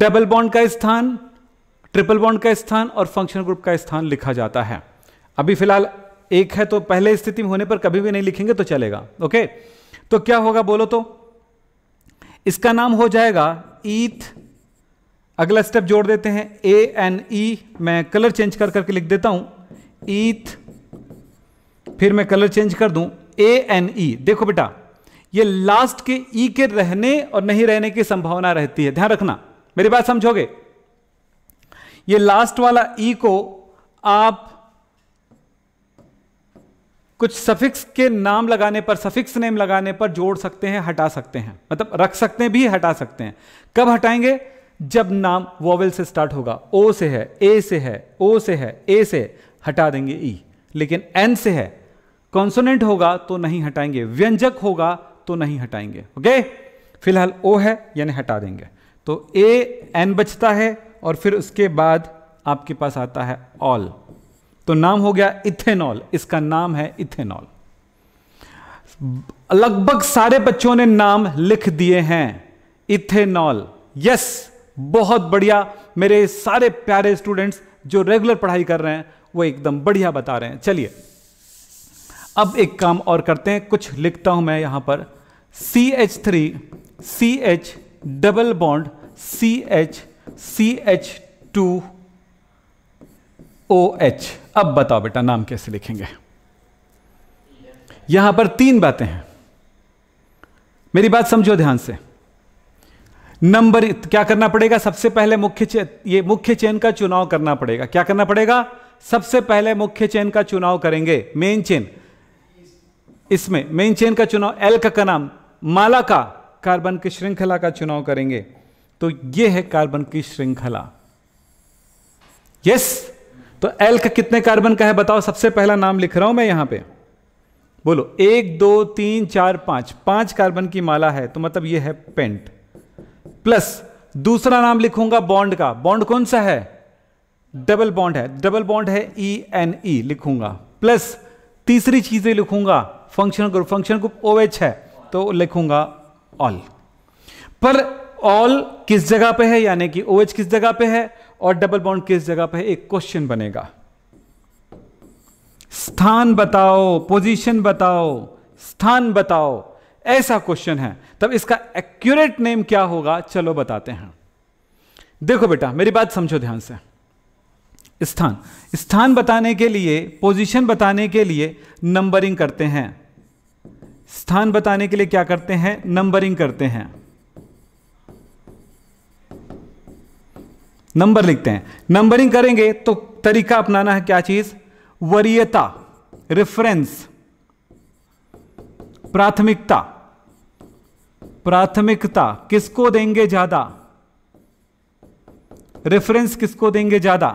डबल बॉन्ड का स्थान ट्रिपल बॉन्ड का स्थान और फंक्शन ग्रुप का स्थान लिखा जाता है अभी फिलहाल एक है तो पहले स्थिति में होने पर कभी भी नहीं लिखेंगे तो चलेगा ओके तो क्या होगा बोलो तो इसका नाम हो जाएगा ईथ अगला स्टेप जोड़ देते हैं ए एन ई मैं कलर चेंज कर करके लिख देता हूं ईथ फिर मैं कलर चेंज कर दूं ए एन ई देखो बेटा ये लास्ट के ई e के रहने और नहीं रहने की संभावना रहती है ध्यान रखना मेरी बात समझोगे ये लास्ट वाला ई e को आप कुछ सफिक्स के नाम लगाने पर सफिक्स नेम लगाने पर जोड़ सकते हैं हटा सकते हैं मतलब रख सकते हैं भी हटा सकते हैं कब हटाएंगे जब नाम वॉवल से स्टार्ट होगा ओ से है ए से है ओ से है ए से हटा देंगे ई e। लेकिन एन से है कॉन्सोनेंट होगा तो नहीं हटाएंगे व्यंजक होगा तो नहीं हटाएंगे ओके फिलहाल ओ है यानी हटा देंगे तो ए एन बचता है और फिर उसके बाद आपके पास आता है ऑल तो नाम हो गया इथेनॉल इसका नाम है इथेनॉल लगभग सारे बच्चों ने नाम लिख दिए हैं इथेनॉल यस बहुत बढ़िया मेरे सारे प्यारे स्टूडेंट्स जो रेगुलर पढ़ाई कर रहे हैं वो एकदम बढ़िया बता रहे हैं चलिए अब एक काम और करते हैं कुछ लिखता हूं मैं यहां पर C H three C H double bond C H C H two O H अब बताओ बेटा नाम कैसे लिखेंगे यहां पर तीन बातें हैं मेरी बात समझो ध्यान से नंबर क्या करना पड़ेगा सबसे पहले मुख्य ये मुख्य चेन का चुनाव करना पड़ेगा क्या करना पड़ेगा सबसे पहले मुख्य चेन का चुनाव करेंगे मेन चेन इसमें मेन चेन का चुनाव एल का, का नाम माला का कार्बन की श्रृंखला का चुनाव करेंगे तो यह है कार्बन की श्रृंखला यस yes? तो एल्क कितने कार्बन का है बताओ सबसे पहला नाम लिख रहा हूं मैं यहां पे बोलो एक दो तीन चार पांच पांच कार्बन की माला है तो मतलब यह है पेंट प्लस दूसरा नाम लिखूंगा बॉन्ड का बॉन्ड कौन सा है डबल बॉन्ड है डबल बॉन्ड है ई एन ई लिखूंगा प्लस तीसरी चीजें लिखूंगा function group function group O H है तो लिखूंगा ऑल पर ऑल किस जगह पे है यानी कि ओ एच किस जगह पे है और डबल बॉन्ड किस जगह पर एक क्वेश्चन बनेगा स्थान बताओ पोजीशन बताओ स्थान बताओ ऐसा क्वेश्चन है तब इसका एक्यूरेट नेम क्या होगा चलो बताते हैं देखो बेटा मेरी बात समझो ध्यान से स्थान स्थान बताने के लिए पोजीशन बताने के लिए नंबरिंग करते हैं स्थान बताने के लिए क्या करते हैं नंबरिंग करते हैं नंबर लिखते हैं नंबरिंग करेंगे तो तरीका अपनाना है क्या चीज वरीयता रेफरेंस प्राथमिकता प्राथमिकता किसको देंगे ज्यादा रेफरेंस किसको देंगे ज्यादा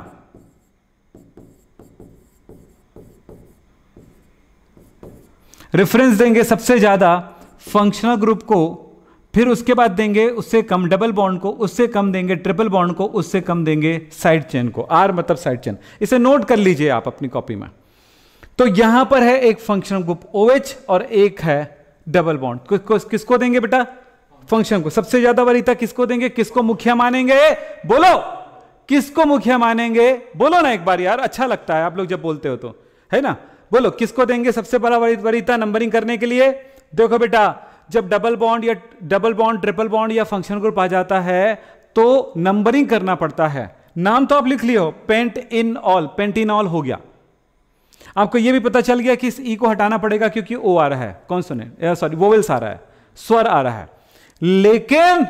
रेफरेंस देंगे सबसे ज्यादा फंक्शनल ग्रुप को फिर उसके बाद देंगे उससे कम डबल बॉन्ड को उससे कम देंगे ट्रिपल बॉन्ड को उससे कम देंगे साइड चेन को आर मतलब साइड चेन इसे नोट कर लीजिए आप अपनी कॉपी में तो यहां पर है एक फंक्शन ग्रुप ओ एच और एक है डबल बॉन्ड किसको देंगे बेटा फंक्शन को सबसे ज्यादा वरीता किसको देंगे किसको मुखिया मानेंगे बोलो किसको मुखिया मानेंगे बोलो ना एक बार यार अच्छा लगता है आप लोग जब बोलते हो तो है ना बोलो किसको देंगे सबसे बड़ा वरीता नंबरिंग करने के लिए देखो बेटा जब डबल बॉन्ड या डबल बॉन्ड ट्रिपल बॉन्ड या फंक्शन ग्रुप आ जाता है तो नंबरिंग करना पड़ता है नाम तो आप लिख लियो pentanal pentanal हो गया आपको यह भी पता चल गया कि इस ई e को हटाना पड़ेगा क्योंकि ओ आ रहा है सुने सॉरी वोवेल्स आ रहा है स्वर आ रहा है लेकिन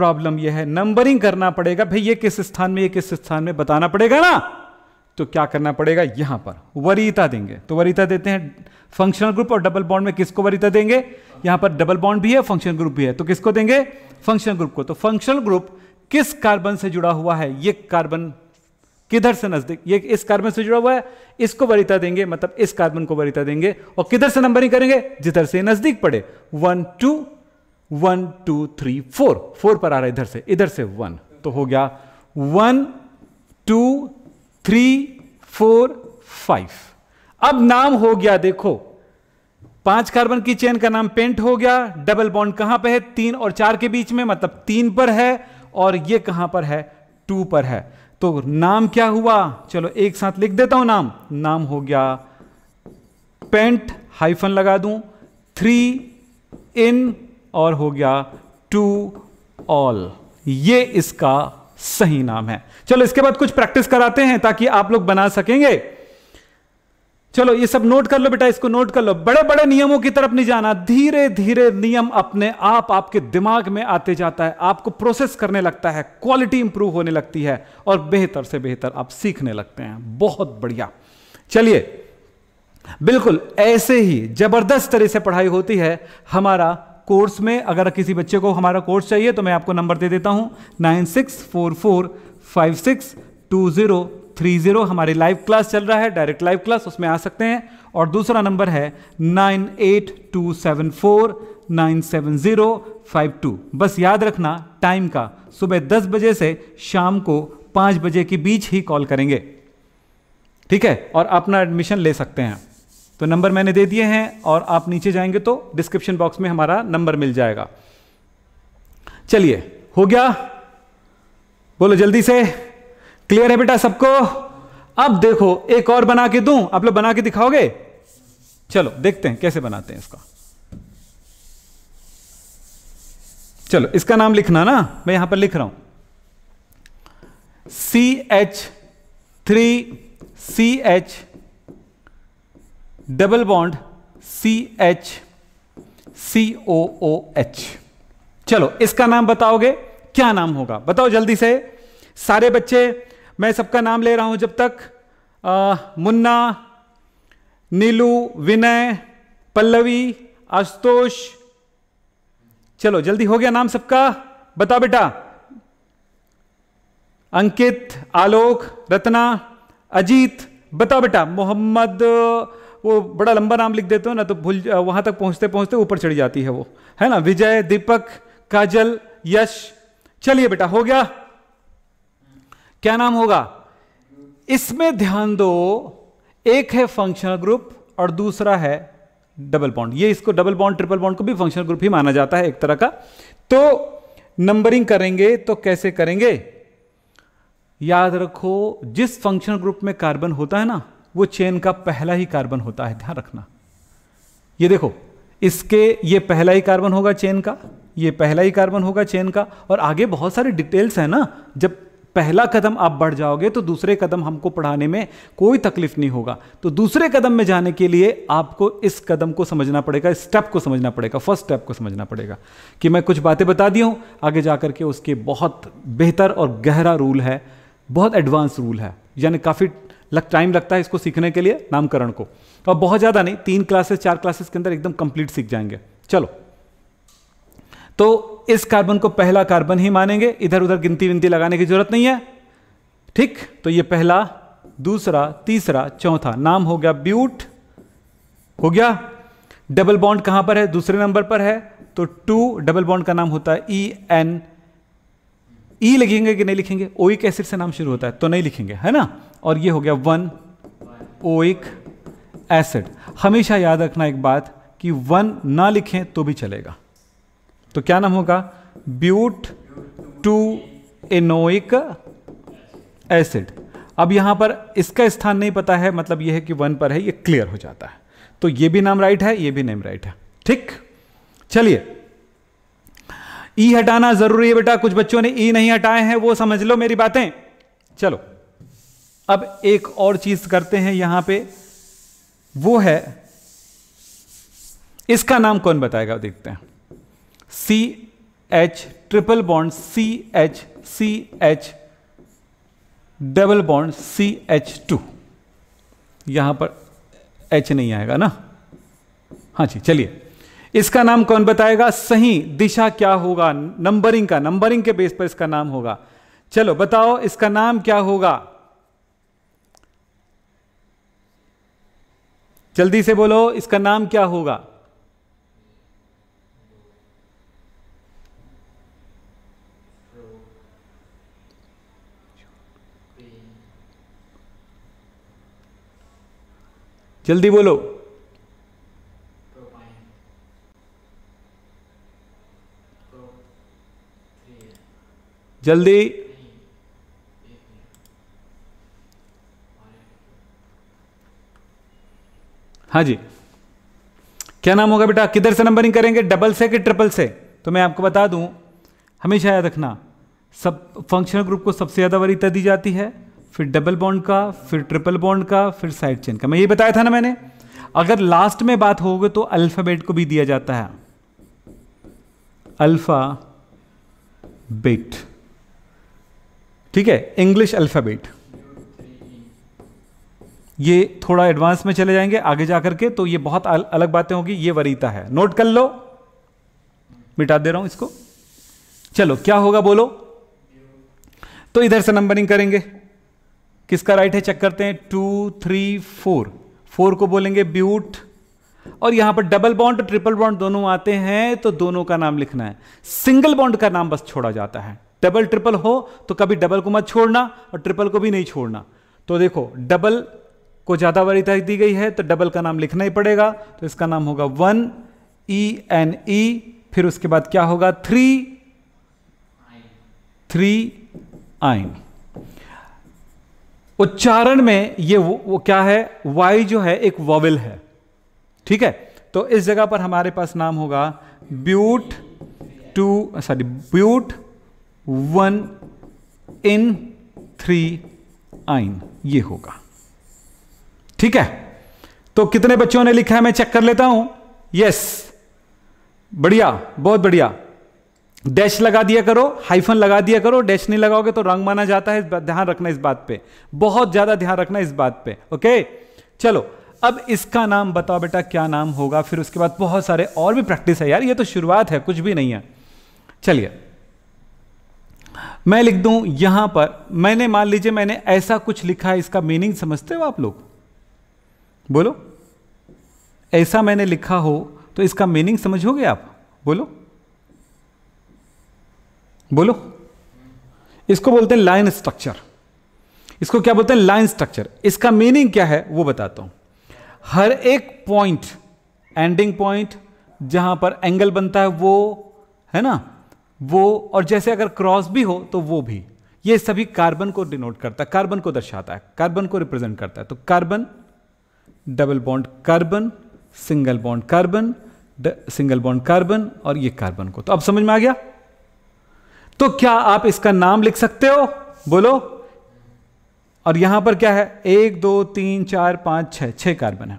प्रॉब्लम यह है नंबरिंग करना पड़ेगा भाई ये किस स्थान में ये किस स्थान में बताना पड़ेगा ना तो क्या करना पड़ेगा यहां पर वरीता देंगे तो वरीता देते हैं फंक्शनल ग्रुप और डबल बॉन्ड में किसको वरीता देंगे यहां पर डबल बॉन्ड भी है फंक्शन ग्रुप भी है तो किसको देंगे फंक्शन ग्रुप को तो फंक्शनल ग्रुप किस कार्बन से जुड़ा हुआ है ये कार्बन किधर से नजदीक ये इस कार्बन से जुड़ा हुआ है इसको वरीता देंगे मतलब इस कार्बन को वरीता देंगे और किधर से नंबरिंग करेंगे जिधर से नजदीक पड़े one two one two three four four पर आ रहा है इधर से इधर से वन तो हो गया one two three four five अब नाम हो गया देखो पांच कार्बन की चेन का नाम पेंट हो गया डबल बॉन्ड कहां पर है तीन और चार के बीच में मतलब तीन पर है और ये कहां पर है टू पर है तो नाम क्या हुआ चलो एक साथ लिख देता हूं नाम नाम हो गया पेंट हाइफन लगा दूं थ्री इन और हो गया टू ऑल ये इसका सही नाम है चलो इसके बाद कुछ प्रैक्टिस कराते हैं ताकि आप लोग बना सकेंगे चलो ये सब नोट कर लो बेटा इसको नोट कर लो बड़े बड़े नियमों की तरफ नहीं जाना धीरे धीरे नियम अपने आप आपके दिमाग में आते जाता है आपको प्रोसेस करने लगता है क्वालिटी इंप्रूव होने लगती है और बेहतर से बेहतर आप सीखने लगते हैं बहुत बढ़िया चलिए बिल्कुल ऐसे ही जबरदस्त तरह से पढ़ाई होती है हमारा कोर्स में अगर किसी बच्चे को हमारा कोर्स चाहिए तो मैं आपको नंबर दे देता हूं nine six four four five six two zero three zero हमारी लाइव क्लास चल रहा है डायरेक्ट लाइव क्लास उसमें आ सकते हैं और दूसरा नंबर है nine eight two seven four nine seven zero five two बस याद रखना टाइम का सुबह दस बजे से शाम को पाँच बजे के बीच ही कॉल करेंगे ठीक है और अपना एडमिशन ले सकते हैं तो नंबर मैंने दे दिए हैं और आप नीचे जाएंगे तो डिस्क्रिप्शन बॉक्स में हमारा नंबर मिल जाएगा चलिए हो गया बोलो जल्दी से क्लियर है बेटा सबको अब देखो एक और बना के दूं आप लोग बना के दिखाओगे चलो देखते हैं कैसे बनाते हैं इसका चलो इसका नाम लिखना ना मैं यहां पर लिख रहा हूं C H three C H double bond C H C O O H चलो इसका नाम बताओगे क्या नाम होगा बताओ जल्दी से सारे बच्चे मैं सबका नाम ले रहा हूं जब तक आ, मुन्ना नीलू विनय पल्लवी आशुतोष चलो जल्दी हो गया नाम सबका बता बेटा अंकित आलोक रत्ना अजीत बता बेटा मोहम्मद वो बड़ा लंबा नाम लिख देते हो ना तो भूल वहां तक पहुंचते पहुंचते ऊपर चढ़ी जाती है वो है ना विजय दीपक काजल यश चलिए बेटा हो गया क्या नाम होगा इसमें ध्यान दो एक है फंक्शनल ग्रुप और दूसरा है डबल बॉन्ड ये इसको डबल बॉन्ड ट्रिपल बॉन्ड को भी फंक्शनल ग्रुप ही माना जाता है एक तरह का तो नंबरिंग करेंगे तो कैसे करेंगे याद रखो जिस फंक्शनल ग्रुप में कार्बन होता है ना वो चेन का पहला ही कार्बन होता है ध्यान रखना ये देखो इसके ये पहला ही कार्बन होगा चेन का ये पहला ही कार्बन होगा चेन का और आगे बहुत सारी डिटेल्स है ना जब पहला कदम आप बढ़ जाओगे तो दूसरे कदम हमको पढ़ाने में कोई तकलीफ नहीं होगा तो दूसरे कदम में जाने के लिए आपको इस कदम को समझना पड़ेगा स्टेप को समझना पड़ेगा फर्स्ट स्टेप को समझना पड़ेगा कि मैं कुछ बातें बता दी हूँ आगे जा के उसके बहुत बेहतर और गहरा रूल है बहुत एडवांस रूल है यानी काफ़ी लग टाइम लगता है इसको सीखने के लिए नामकरण को और तो बहुत ज़्यादा नहीं तीन क्लासेस चार क्लासेस के अंदर एकदम कंप्लीट सीख जाएंगे चलो तो इस कार्बन को पहला कार्बन ही मानेंगे इधर उधर गिनती विनती लगाने की जरूरत नहीं है ठीक तो ये पहला दूसरा तीसरा चौथा नाम हो गया ब्यूट हो गया डबल बॉन्ड कहां पर है दूसरे नंबर पर है तो टू डबल बॉन्ड का नाम होता है ई एन ई लिखेंगे कि नहीं लिखेंगे ओइक e एसिड से नाम शुरू होता है तो नहीं लिखेंगे है ना और ये हो गया वन ओइक एसिड e हमेशा याद रखना एक बात कि वन ना लिखें तो भी चलेगा तो क्या नाम होगा ब्यूट टू एनोइक एसिड अब यहां पर इसका स्थान नहीं पता है मतलब यह है कि वन पर है यह क्लियर हो जाता है तो यह भी नाम राइट है यह भी नेम राइट है ठीक चलिए ई e हटाना जरूरी है बेटा कुछ बच्चों ने ई e नहीं हटाए हैं वो समझ लो मेरी बातें चलो अब एक और चीज करते हैं यहां पे वो है इसका नाम कौन बताएगा देखते हैं C H triple bond C H C H double bond C H two यहां पर एच नहीं आएगा ना हाँ जी चलिए इसका नाम कौन बताएगा सही दिशा क्या होगा नंबरिंग का नंबरिंग के बेस पर इसका नाम होगा चलो बताओ इसका नाम क्या होगा जल्दी से बोलो इसका नाम क्या होगा जल्दी बोलो जल्दी हाँ जी क्या नाम होगा बेटा किधर से नंबरिंग करेंगे डबल से कि ट्रिपल से तो मैं आपको बता दूं हमेशा याद रखना सब फंक्शनल ग्रुप को सबसे ज़्यादा वरीयता दी जाती है फिर डबल बॉन्ड का फिर ट्रिपल बॉन्ड का फिर साइड चेन का मैं ये बताया था ना मैंने अगर लास्ट में बात होगी तो अल्फ़ाबेट को भी दिया जाता है अल्फ़ा बेट ठीक है इंग्लिश अल्फ़ाबेट ये थोड़ा एडवांस में चले जाएंगे आगे जाकर के तो ये बहुत अलग बातें होगी ये वरीता है नोट कर लो मिटा दे रहा हूं इसको चलो क्या होगा बोलो तो इधर से नंबरिंग करेंगे किसका राइट है चेक करते हैं टू थ्री फोर फोर को बोलेंगे ब्यूट और यहां पर डबल बॉन्ड ट्रिपल बॉन्ड दोनों आते हैं तो दोनों का नाम लिखना है सिंगल बॉन्ड का नाम बस छोड़ा जाता है डबल ट्रिपल हो तो कभी डबल को मत छोड़ना और ट्रिपल को भी नहीं छोड़ना तो देखो डबल को ज्यादा तक दी गई है तो डबल का नाम लिखना ही पड़ेगा तो इसका नाम होगा वन ई एन ई फिर उसके बाद क्या होगा थ्री थ्री आइन उच्चारण में ये वो, वो क्या है वाई जो है एक वॉवल है ठीक है तो इस जगह पर हमारे पास नाम होगा but two sorry but one ene three yne ये होगा ठीक है तो कितने बच्चों ने लिखा है मैं चेक कर लेता हूं यस बढ़िया बहुत बढ़िया डैश लगा दिया करो हाइफन लगा दिया करो डैश नहीं लगाओगे तो रंग माना जाता है ध्यान रखना इस बात पे बहुत ज्यादा ध्यान रखना इस बात पे ओके चलो अब इसका नाम बताओ बेटा क्या नाम होगा फिर उसके बाद बहुत सारे और भी प्रैक्टिस है यार ये तो शुरुआत है कुछ भी नहीं है चलिए मैं लिख दूं यहां पर मैंने मान लीजिए मैंने ऐसा कुछ लिखा है इसका मीनिंग समझते हो आप लोग बोलो ऐसा मैंने लिखा हो तो इसका मीनिंग समझोगे आप बोलो बोलो इसको बोलते हैं लाइन स्ट्रक्चर इसको क्या बोलते हैं लाइन स्ट्रक्चर इसका मीनिंग क्या है वो बताता हूं हर एक पॉइंट एंडिंग पॉइंट जहां पर एंगल बनता है वो है ना वो और जैसे अगर क्रॉस भी हो तो वो भी ये सभी कार्बन को डिनोट करता है कार्बन को दर्शाता है कार्बन को रिप्रेजेंट करता है तो carbon double bond carbon single bond carbon single bond carbon और ये कार्बन को तो अब समझ में आ गया तो क्या आप इसका नाम लिख सकते हो बोलो और यहां पर क्या है एक दो तीन चार पांच छह छह कार्बन है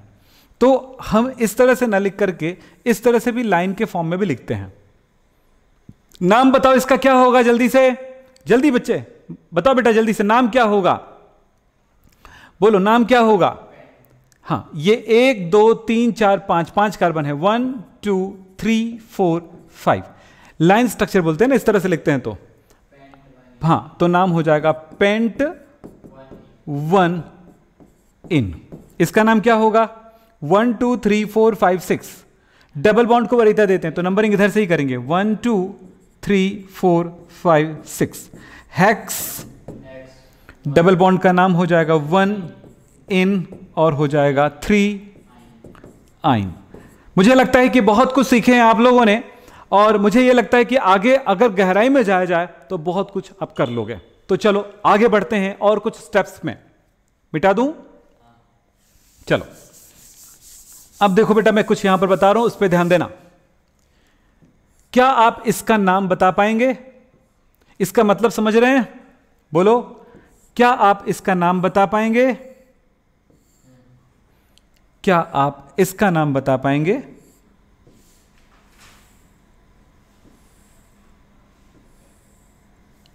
तो हम इस तरह से ना लिख करके इस तरह से भी लाइन के फॉर्म में भी लिखते हैं नाम बताओ इसका क्या होगा जल्दी से जल्दी बच्चे बताओ बेटा जल्दी से नाम क्या होगा बोलो नाम क्या होगा हाँ ये एक दो तीन चार पांच पांच कार्बन है one two three four five line structure बोलते हैं ना इस तरह से लिखते हैं तो हाँ तो नाम हो जाएगा पेंट वन इन इसका नाम क्या होगा one two three four five six double bond को वरीता देते हैं तो नंबरिंग इधर से ही करेंगे one two three four five six hex double bond का नाम हो जाएगा वन इन और हो जाएगा थ्री आइन मुझे लगता है कि बहुत कुछ सीखे हैं आप लोगों ने और मुझे ये लगता है कि आगे अगर गहराई में जाया जाए तो बहुत कुछ आप कर लोगे तो चलो आगे बढ़ते हैं और कुछ स्टेप्स में मिटा दूं चलो अब देखो बेटा मैं कुछ यहां पर बता रहा हूं उस पर ध्यान देना क्या आप इसका नाम बता पाएंगे इसका मतलब समझ रहे हैं बोलो क्या आप इसका नाम बता पाएंगे क्या आप इसका नाम बता पाएंगे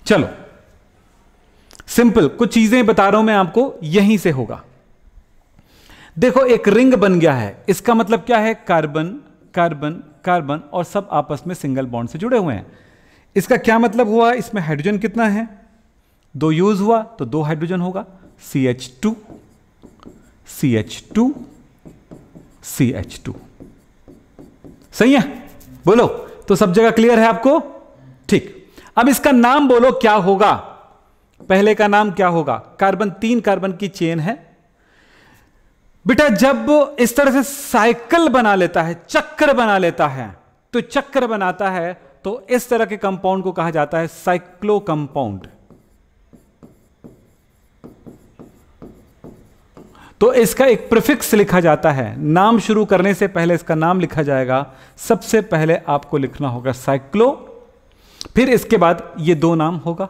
चलो सिंपल कुछ चीजें बता रहा हूं मैं आपको यहीं से होगा देखो एक रिंग बन गया है इसका मतलब क्या है कार्बन कार्बन कार्बन और सब आपस में सिंगल बॉन्ड से जुड़े हुए हैं इसका क्या मतलब हुआ इसमें हाइड्रोजन कितना है दो यूज हुआ तो दो हाइड्रोजन होगा C H two C H two C H two सही है बोलो तो सब जगह क्लियर है आपको ठीक अब इसका नाम बोलो क्या होगा पहले का नाम क्या होगा कार्बन तीन कार्बन की चेन है बेटा जब इस तरह से साइकिल बना लेता है चक्र बना लेता है तो चक्र बनाता है तो इस तरह के कंपाउंड को कहा जाता है साइक्लो कंपाउंड तो इसका एक प्रिफिक्स लिखा जाता है नाम शुरू करने से पहले इसका नाम लिखा जाएगा सबसे पहले आपको लिखना होगा साइक्लो फिर इसके बाद ये दो नाम होगा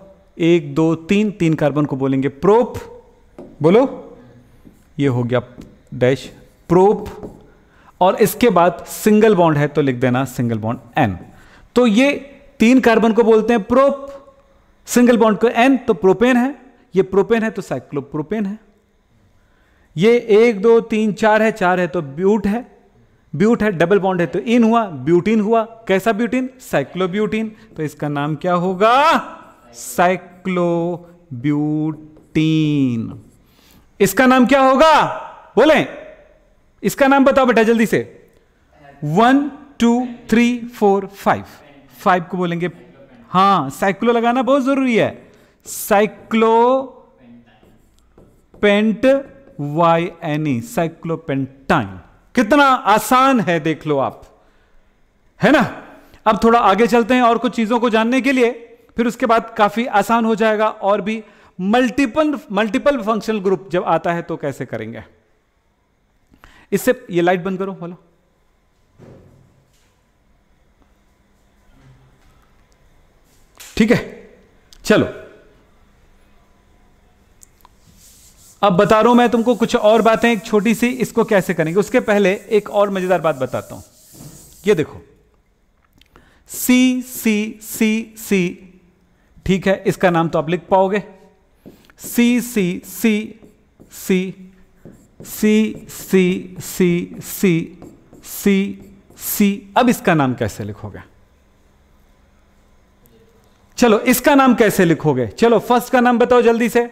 एक दो तीन तीन कार्बन को बोलेंगे प्रोप बोलो ये हो गया डैश प्रोप और इसके बाद सिंगल बॉन्ड है तो लिख देना सिंगल बॉन्ड एन तो ये तीन कार्बन को बोलते हैं प्रोप सिंगल बॉन्ड को एन तो प्रोपेन है ये प्रोपेन है तो साइक्लोप्रोपेन है ये एक दो तीन चार है चार है तो ब्यूट है ब्यूट है डबल बॉन्ड है तो इन हुआ ब्यूटीन हुआ कैसा ब्यूटीन साइक्लोब्यूटीन तो इसका नाम क्या होगा साइक्लोब्यूटीन इसका नाम क्या होगा बोले इसका नाम बताओ बेटा जल्दी से one two three four five five को बोलेंगे हां साइक्लो लगाना बहुत जरूरी है cyclo pent Y ene cyclopentyne कितना आसान है देख लो आप है ना अब थोड़ा आगे चलते हैं और कुछ चीजों को जानने के लिए फिर उसके बाद काफी आसान हो जाएगा और भी मल्टीपल मल्टीपल फंक्शनल ग्रुप जब आता है तो कैसे करेंगे इससे ये लाइट बंद करो बोलो ठीक है चलो अब बता रहा हूं मैं तुमको कुछ और बातें एक छोटी सी इसको कैसे करेंगे उसके पहले एक और मजेदार बात बताता हूं ये देखो सी सी सी सी ठीक है इसका नाम तो आप लिख पाओगे सी सी सी सी सी सी सी सी सी सी अब इसका नाम कैसे लिखोगे चलो इसका नाम कैसे लिखोगे चलो फर्स्ट का नाम बताओ जल्दी से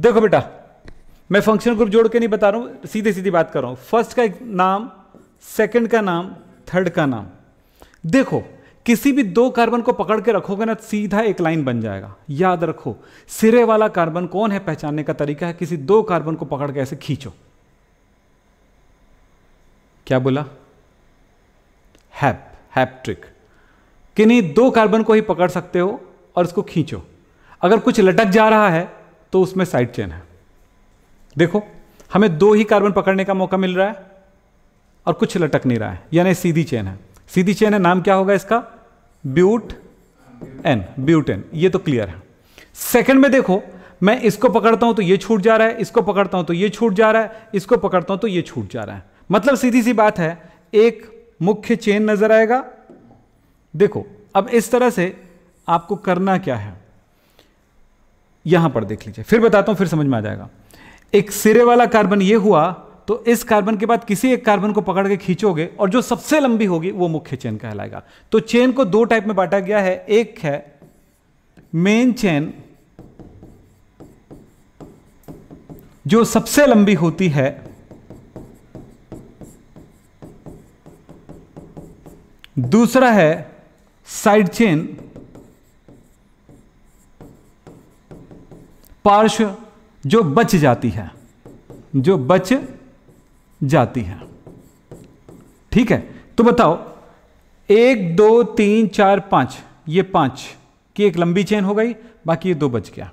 देखो बेटा मैं फंक्शन ग्रुप जोड़ के नहीं बता रहा हूँ सीधे सीधी बात कर रहा हूँ फर्स्ट का नाम सेकंड का नाम थर्ड का नाम देखो किसी भी दो कार्बन को पकड़ के रखोगे ना सीधा एक लाइन बन जाएगा याद रखो सिरे वाला कार्बन कौन है पहचानने का तरीका है किसी दो कार्बन को पकड़ के ऐसे खींचो क्या बोला हैप हैप ट्रिक किन्हीं दो कार्बन को ही पकड़ सकते हो और उसको खींचो अगर कुछ लटक जा रहा है तो उसमें साइड चेन है देखो हमें दो ही कार्बन पकड़ने का मौका मिल रहा है और कुछ लटक नहीं रहा है यानी सीधी चेन है सीधी चेन है नाम क्या होगा इसका ब्यूट एन ब्यूट एन ये तो क्लियर है सेकंड में देखो मैं इसको पकड़ता हूं तो ये छूट जा रहा है इसको पकड़ता हूं तो ये छूट जा रहा है इसको पकड़ता हूं तो ये छूट जा रहा है मतलब सीधी सी बात है एक मुख्य चेन नजर आएगा देखो अब इस तरह से आपको करना क्या है यहां पर देख लीजिए फिर बताता हूं फिर समझ में आ जाएगा एक सिरे वाला कार्बन ये हुआ तो इस कार्बन के बाद किसी एक कार्बन को पकड़ के खींचोगे और जो सबसे लंबी होगी वो मुख्य चेन कहलाएगा तो चेन को दो टाइप में बांटा गया है एक है मेन चेन जो सबसे लंबी होती है दूसरा है साइड चेन पार्श्व जो बच जाती है जो बच जाती है ठीक है तो बताओ एक दो तीन चार पांच ये पांच की एक लंबी चेन हो गई बाकी ये दो बच गया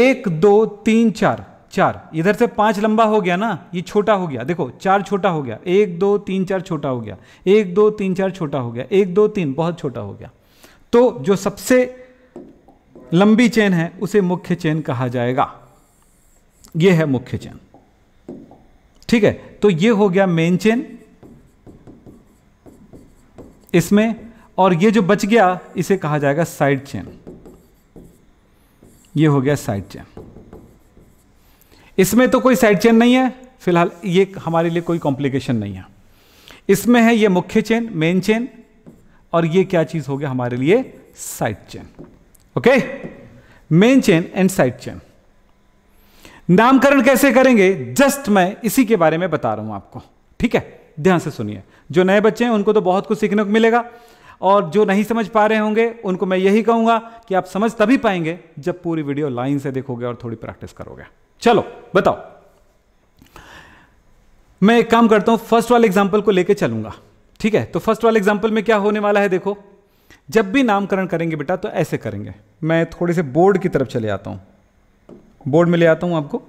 एक दो तीन चार चार इधर से पांच लंबा हो गया ना ये छोटा हो गया देखो चार छोटा हो गया एक दो तीन चार छोटा हो गया एक दो तीन चार छोटा हो गया एक दो तीन बहुत छोटा हो गया तो जो सबसे लंबी चेन है उसे मुख्य चेन कहा जाएगा यह है मुख्य चेन ठीक है तो यह हो गया मेन चेन इसमें और यह जो बच गया इसे कहा जाएगा साइड चेन यह हो गया साइड चेन इसमें तो कोई साइड चेन नहीं है फिलहाल ये हमारे लिए कोई कॉम्प्लिकेशन नहीं है इसमें है ये मुख्य चेन मेन चेन और ये क्या चीज हो गया हमारे लिए side chain okay main chain and side chain नामकरण कैसे करेंगे जस्ट मैं इसी के बारे में बता रहा हूं आपको ठीक है ध्यान से सुनिए जो नए बच्चे हैं उनको तो बहुत कुछ सीखने को मिलेगा और जो नहीं समझ पा रहे होंगे उनको मैं यही कहूंगा कि आप समझ तभी पाएंगे जब पूरी वीडियो लाइन से देखोगे और थोड़ी प्रैक्टिस करोगे चलो बताओ मैं एक काम करता हूं फर्स्ट वाले एग्जाम्पल को लेकर चलूंगा ठीक है तो फर्स्ट वाले एग्जाम्पल में क्या होने वाला है देखो जब भी नामकरण करेंगे बेटा तो ऐसे करेंगे मैं थोड़े से बोर्ड की तरफ चले आता हूं बोर्ड में ले आता हूं आपको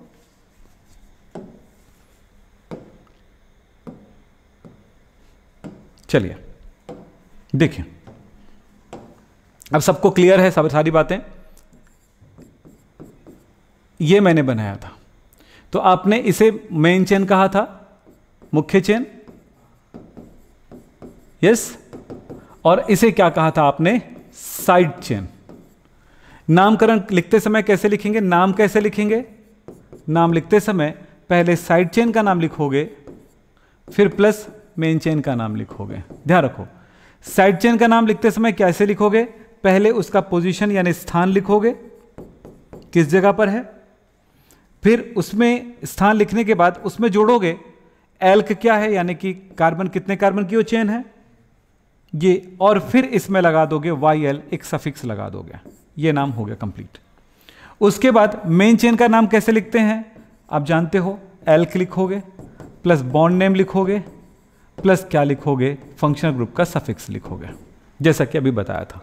चलिए देखिए अब सबको क्लियर है सब सारी बातें ये मैंने बनाया था तो आपने इसे मेन चेन कहा था मुख्य चेन यस yes? और इसे क्या कहा था आपने साइड चेन नामकरण लिखते समय कैसे लिखेंगे नाम कैसे लिखेंगे नाम लिखते समय पहले साइड चेन का नाम लिखोगे फिर प्लस मेन चेन का नाम लिखोगे ध्यान रखो साइड चेन का नाम लिखते समय कैसे लिखोगे पहले उसका पोजीशन यानी स्थान लिखोगे किस जगह पर है फिर उसमें स्थान लिखने के बाद उसमें जोड़ोगे एल्क क्या है यानी कि कार्बन कितने कार्बन की वो चेन है ये और फिर इसमें लगा दोगे वाई एल एक सफिक्स लगा दोगे ये नाम हो गया कंप्लीट उसके बाद मेन चेन का नाम कैसे लिखते हैं आप जानते हो एल लिखोगे प्लस बॉन्ड नेम लिखोगे प्लस क्या लिखोगे फंक्शनल ग्रुप का सफिक्स लिखोगे जैसा कि अभी बताया था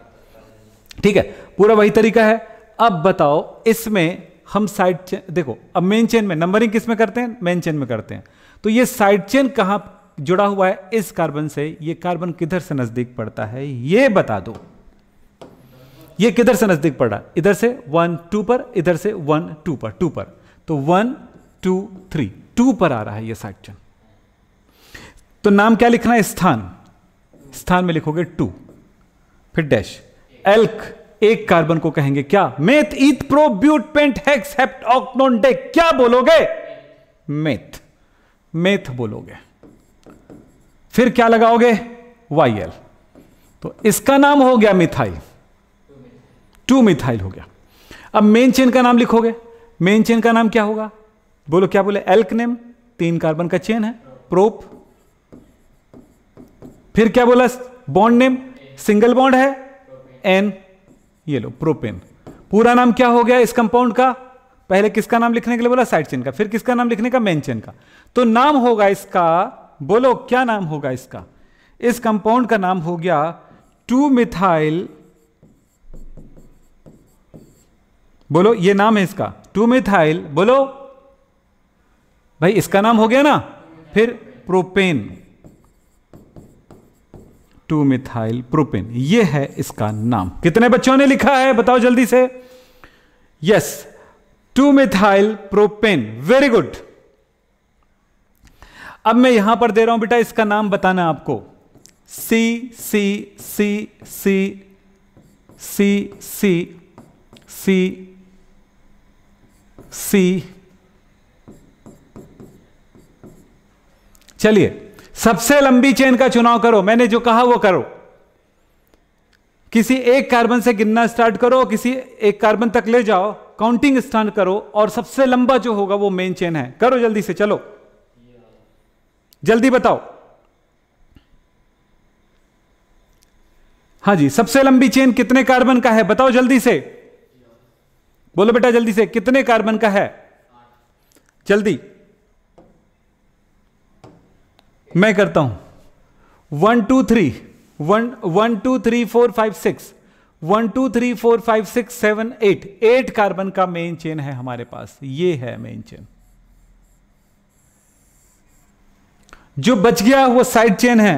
ठीक है पूरा वही तरीका है अब बताओ इसमें हम साइड चेन देखो अब मेन चेन में नंबरिंग किस में करते हैं मेन चेन में करते हैं तो ये साइड चेन कहां जुड़ा हुआ है इस कार्बन से ये कार्बन किधर से नजदीक पड़ता है ये बता दो ये किधर से नजदीक पड़ रहा है इधर से वन टू पर इधर से वन टू पर टू पर तो वन टू थ्री टू पर आ रहा है ये सेक्शन तो नाम क्या लिखना है स्थान स्थान में लिखोगे टू फिर डैश एल्क एक कार्बन को कहेंगे क्या meth eth pro but pent hex hept oct non dec क्या बोलोगे मेथ मेथ बोलोगे फिर क्या लगाओगे वाई एल तो इसका नाम हो गया मिथाइल टू मिथाइल हो गया अब मेन चेन का नाम लिखोगे मेन चेन का नाम क्या होगा बोलो क्या बोले एल्क नेम तीन कार्बन का चेन है प्रोप फिर क्या बोला बॉन्ड नेम सिंगल बॉन्ड है एन ये लो प्रोपेन पूरा नाम क्या हो गया इस कंपाउंड का पहले किसका नाम लिखने के लिए बोला साइड चेन का फिर किसका नाम लिखने का मेन चेन का तो नाम होगा इसका बोलो क्या नाम होगा इसका इस कंपाउंड का नाम हो गया टू मिथाइल बोलो ये नाम है इसका टू मिथाइल बोलो भाई इसका नाम हो गया ना फिर प्रोपेन टू मिथाइल प्रोपेन ये है इसका नाम कितने बच्चों ने लिखा है बताओ जल्दी से yes two methyl propane very good अब मैं यहां पर दे रहा हूं बेटा इसका नाम बताना आपको सी सी सी सी सी सी सी सी चलिए सबसे लंबी चेन का चुनाव करो मैंने जो कहा वो करो किसी एक कार्बन से गिनना स्टार्ट करो किसी एक कार्बन तक ले जाओ काउंटिंग स्टार्ट करो और सबसे लंबा जो होगा वो मेन चेन है करो जल्दी से चलो जल्दी बताओ हाँ जी सबसे लंबी चेन कितने कार्बन का है बताओ जल्दी से बोलो बेटा जल्दी से कितने कार्बन का है जल्दी मैं करता हूं one two three one one two three four five six one two three four five six seven eight eight carbon का मेन चेन है हमारे पास ये है मेन चेन जो बच गया वो साइड चेन है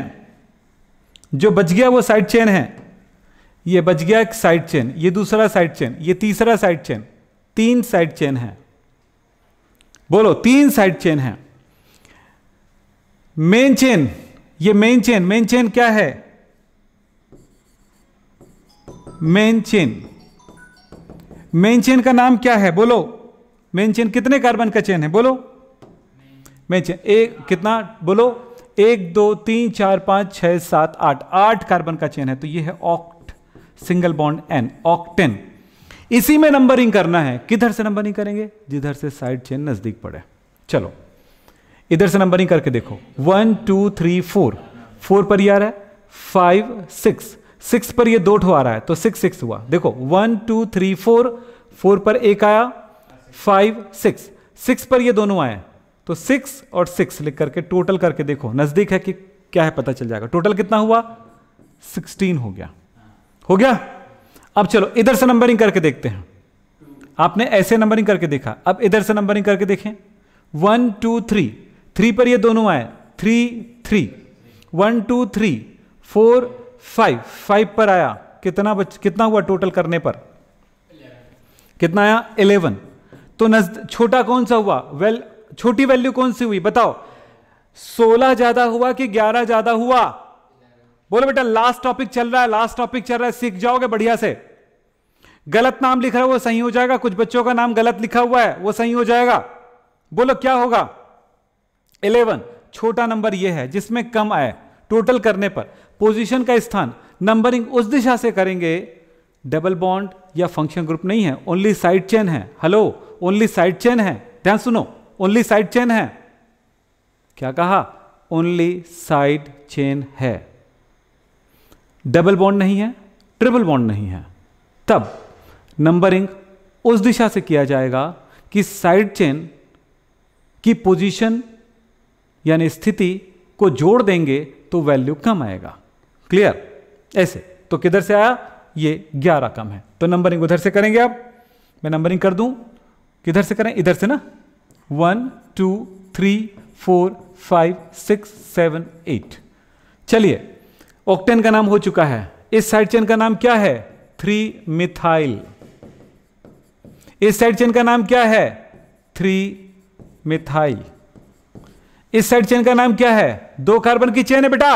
जो बच गया वो साइड चेन है ये बच गया एक साइड चेन ये दूसरा साइड चेन ये तीसरा साइड चेन तीन साइड चेन है बोलो तीन साइड चेन है मेन चेन ये मेन चेन मेन चेन क्या है मेन चेन मेन चेन का नाम क्या है बोलो मेन चेन कितने कार्बन का चेन है बोलो मैं एक कितना बोलो एक दो तीन चार पांच छह सात आठ आठ कार्बन का चेन है तो ये है oct single bond ane octane इसी में नंबरिंग करना है किधर से नंबरिंग करेंगे जिधर से साइड चेन नज़दीक पड़े चलो इधर से नंबरिंग करके देखो one two three four four पर ये आ रहा है फाइव सिक्स सिक्स पर ये दो ठो आ रहा है तो सिक्स सिक्स हुआ देखो one two three four four पर एक आया फाइव सिक्स सिक्स पर ये दोनों आए तो सिक्स और सिक्स लिख करके टोटल करके देखो नज़दीक है कि क्या है पता चल जाएगा टोटल कितना हुआ सिक्सटीन हो गया हो गया अब चलो इधर से नंबरिंग करके देखते हैं आपने ऐसे नंबरिंग करके देखा अब इधर से नंबरिंग करके देखें वन टू थ्री थ्री पर ये दोनों आए three three one two three four five five पर आया कितना बच कितना हुआ टोटल करने पर कितना आया इलेवन तो नज छोटा कौन सा हुआ वेल well, छोटी वैल्यू कौन सी हुई बताओ सोलह ज्यादा हुआ कि ग्यारह ज्यादा हुआ बोलो बेटा लास्ट टॉपिक चल रहा है लास्ट टॉपिक चल रहा है सीख जाओगे बढ़िया से गलत नाम लिख रहा है वो सही हो जाएगा कुछ बच्चों का नाम गलत लिखा हुआ है वो सही हो जाएगा बोलो क्या होगा इलेवन छोटा नंबर ये है जिसमें कम आए टोटल करने पर पोजीशन का स्थान नंबरिंग उस दिशा से करेंगे डबल बॉन्ड या फंक्शन ग्रुप नहीं है ओनली साइड चेन है हेलो ओनली साइड चेन है ध्यान सुनो ओनली साइड चेन है क्या कहा ओनली साइड चेन है डबल बॉन्ड नहीं है ट्रिपल बॉन्ड नहीं है तब नंबरिंग उस दिशा से किया जाएगा कि साइड चेन की पोजीशन यानी स्थिति को जोड़ देंगे तो वैल्यू कम आएगा क्लियर ऐसे तो किधर से आया ये 11 कम है तो नंबरिंग उधर से करेंगे आप मैं नंबरिंग कर दूं किधर से करें इधर से ना one two three four five six seven eight चलिए ऑक्टेन का नाम हो चुका है इस साइड चेन का नाम क्या है थ्री मिथाइल इस साइड चेन का नाम क्या है थ्री मिथाइल इस साइड चेन का नाम क्या है दो कार्बन की चेन है बेटा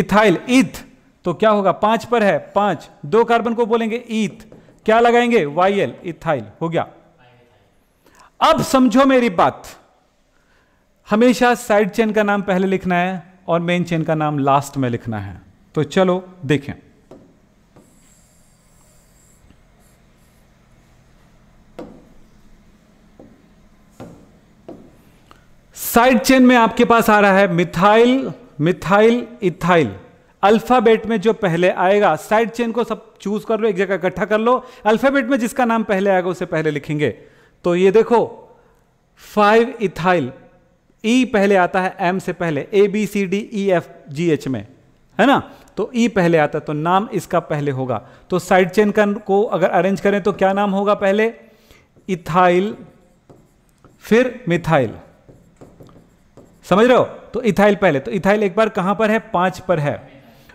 इथाइल ईथ तो क्या होगा पांच पर है पांच दो कार्बन को बोलेंगे ईथ क्या लगाएंगे वाई एल इथाइल हो गया अब समझो मेरी बात हमेशा साइड चेन का नाम पहले लिखना है और मेन चेन का नाम लास्ट में लिखना है तो चलो देखें साइड चेन में आपके पास आ रहा है मिथाइल मिथाइल इथाइल अल्फाबेट में जो पहले आएगा साइड चेन को सब चूज कर लो एक जगह इकट्ठा कर लो अल्फाबेट में जिसका नाम पहले आएगा उसे पहले लिखेंगे तो ये देखो फाइव इथाइल ई पहले आता है एम से पहले A B C D E F G H में है ना तो ई e पहले आता है तो नाम इसका पहले होगा तो साइड चेन का को अगर अरेंज करें तो क्या नाम होगा पहले इथाइल फिर मिथाइल समझ रहे हो तो इथाइल पहले तो इथाइल एक बार कहां पर है पांच पर है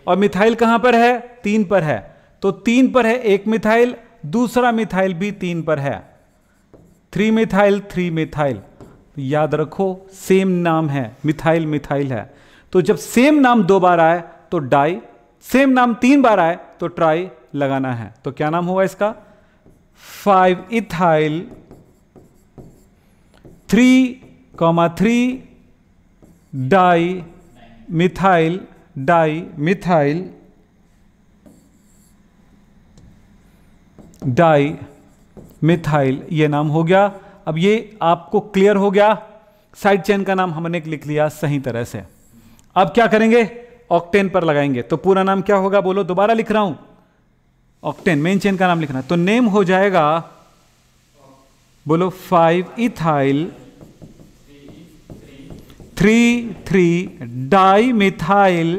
और मिथाइल कहां पर है तीन पर है तो तीन पर है एक मिथाइल दूसरा मिथाइल भी तीन पर है थ्री मिथाइल थ्री मिथाइल याद रखो सेम नाम है मिथाइल मिथाइल है तो जब सेम नाम दो बार आए तो डाई सेम नाम तीन बार आए तो ट्राई लगाना है तो क्या नाम हुआ इसका five ethyl three comma three di methyl di methyl di methyl ये नाम हो गया अब ये आपको क्लियर हो गया साइड चेन का नाम हमने लिख लिया सही तरह से अब क्या करेंगे ऑक्टेन पर लगाएंगे तो पूरा नाम क्या होगा बोलो दोबारा लिख रहा हूं ऑक्टेन मेन चेन का नाम लिखना तो नेम हो जाएगा बोलो five ethyl three three di methyl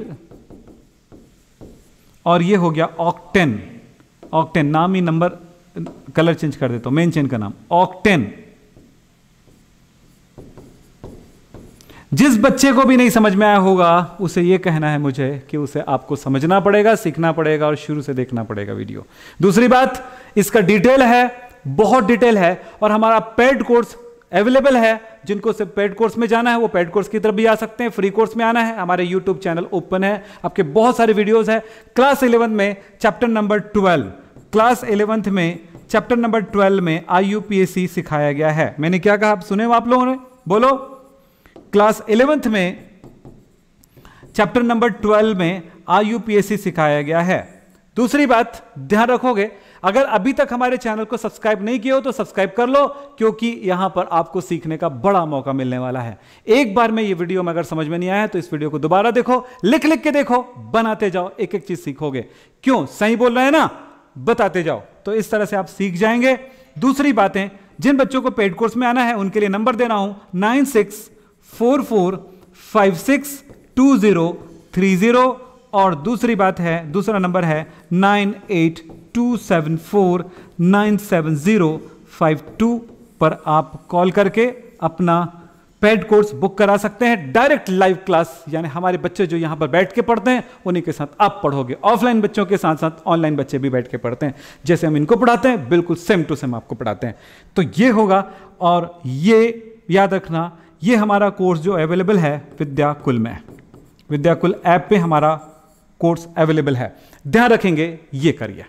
और ये हो गया ऑक्टेन ऑक्टेन नाम ही नंबर कलर चेंज कर देता हूं मेन चेन का नाम ऑक्टेन जिस बच्चे को भी नहीं समझ में आया होगा उसे यह कहना है मुझे कि उसे आपको समझना पड़ेगा सीखना पड़ेगा और शुरू से देखना पड़ेगा वीडियो दूसरी बात इसका डिटेल है बहुत डिटेल है और हमारा पेड कोर्स अवेलेबल है जिनको सिर्फ पेड कोर्स में जाना है वो पेड कोर्स की तरफ भी आ सकते हैं फ्री कोर्स में आना है हमारे यूट्यूब चैनल ओपन है आपके बहुत सारे वीडियोज है क्लास इलेवन में chapter number twelve class eleventh में चैप्टर नंबर ट्वेल्व में आई सिखाया गया है मैंने क्या कहा आप सुने हो आप लोगों ने बोलो क्लास इलेवेंथ में चैप्टर नंबर ट्वेल्व में आई सिखाया गया है दूसरी बात ध्यान रखोगे अगर अभी तक हमारे चैनल को सब्सक्राइब नहीं किया हो तो सब्सक्राइब कर लो क्योंकि यहां पर आपको सीखने का बड़ा मौका मिलने वाला है एक बार में ये वीडियो में अगर समझ में नहीं आया तो इस वीडियो को दोबारा देखो लिख लिख के देखो बनाते जाओ एक एक चीज सीखोगे क्यों सही बोल रहे हैं ना बताते जाओ तो इस तरह से आप सीख जाएंगे दूसरी बातें जिन बच्चों को पेड कोर्स में आना है उनके लिए नंबर देना हूं nine six four four five six two zero three zero और दूसरी बात है दूसरा नंबर है nine eight two seven four nine seven zero five two पर आप कॉल करके अपना पेड कोर्स बुक करा सकते हैं डायरेक्ट लाइव क्लास यानी हमारे बच्चे जो यहां पर बैठ के पढ़ते हैं उन्हीं के साथ आप पढ़ोगे ऑफलाइन बच्चों के साथ साथ ऑनलाइन बच्चे भी बैठ के पढ़ते हैं जैसे हम इनको पढ़ाते हैं बिल्कुल सेम टू सेम आपको पढ़ाते हैं तो ये होगा और ये याद रखना ये हमारा कोर्स जो अवेलेबल है विद्याकुल में विद्याकुल ऐप पे हमारा कोर्स अवेलेबल है ध्यान रखेंगे ये करिए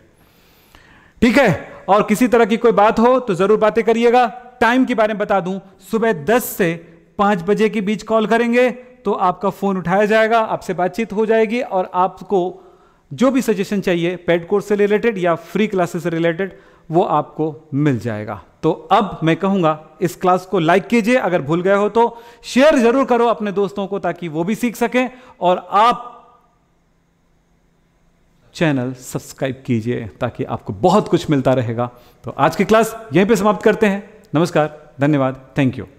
ठीक है और किसी तरह की कोई बात हो तो जरूर बातें करिएगा टाइम के बारे में बता दूं सुबह 10 से पांच बजे के बीच कॉल करेंगे तो आपका फ़ोन उठाया जाएगा आपसे बातचीत हो जाएगी और आपको जो भी सजेशन चाहिए पेड कोर्स से रिलेटेड या फ्री क्लासेस से रिलेटेड वो आपको मिल जाएगा तो अब मैं कहूंगा इस क्लास को लाइक कीजिए अगर भूल गए हो तो शेयर जरूर करो अपने दोस्तों को ताकि वो भी सीख सकें और आप चैनल सब्सक्राइब कीजिए ताकि आपको बहुत कुछ मिलता रहेगा तो आज की क्लास यहीं पे समाप्त करते हैं नमस्कार धन्यवाद थैंक यू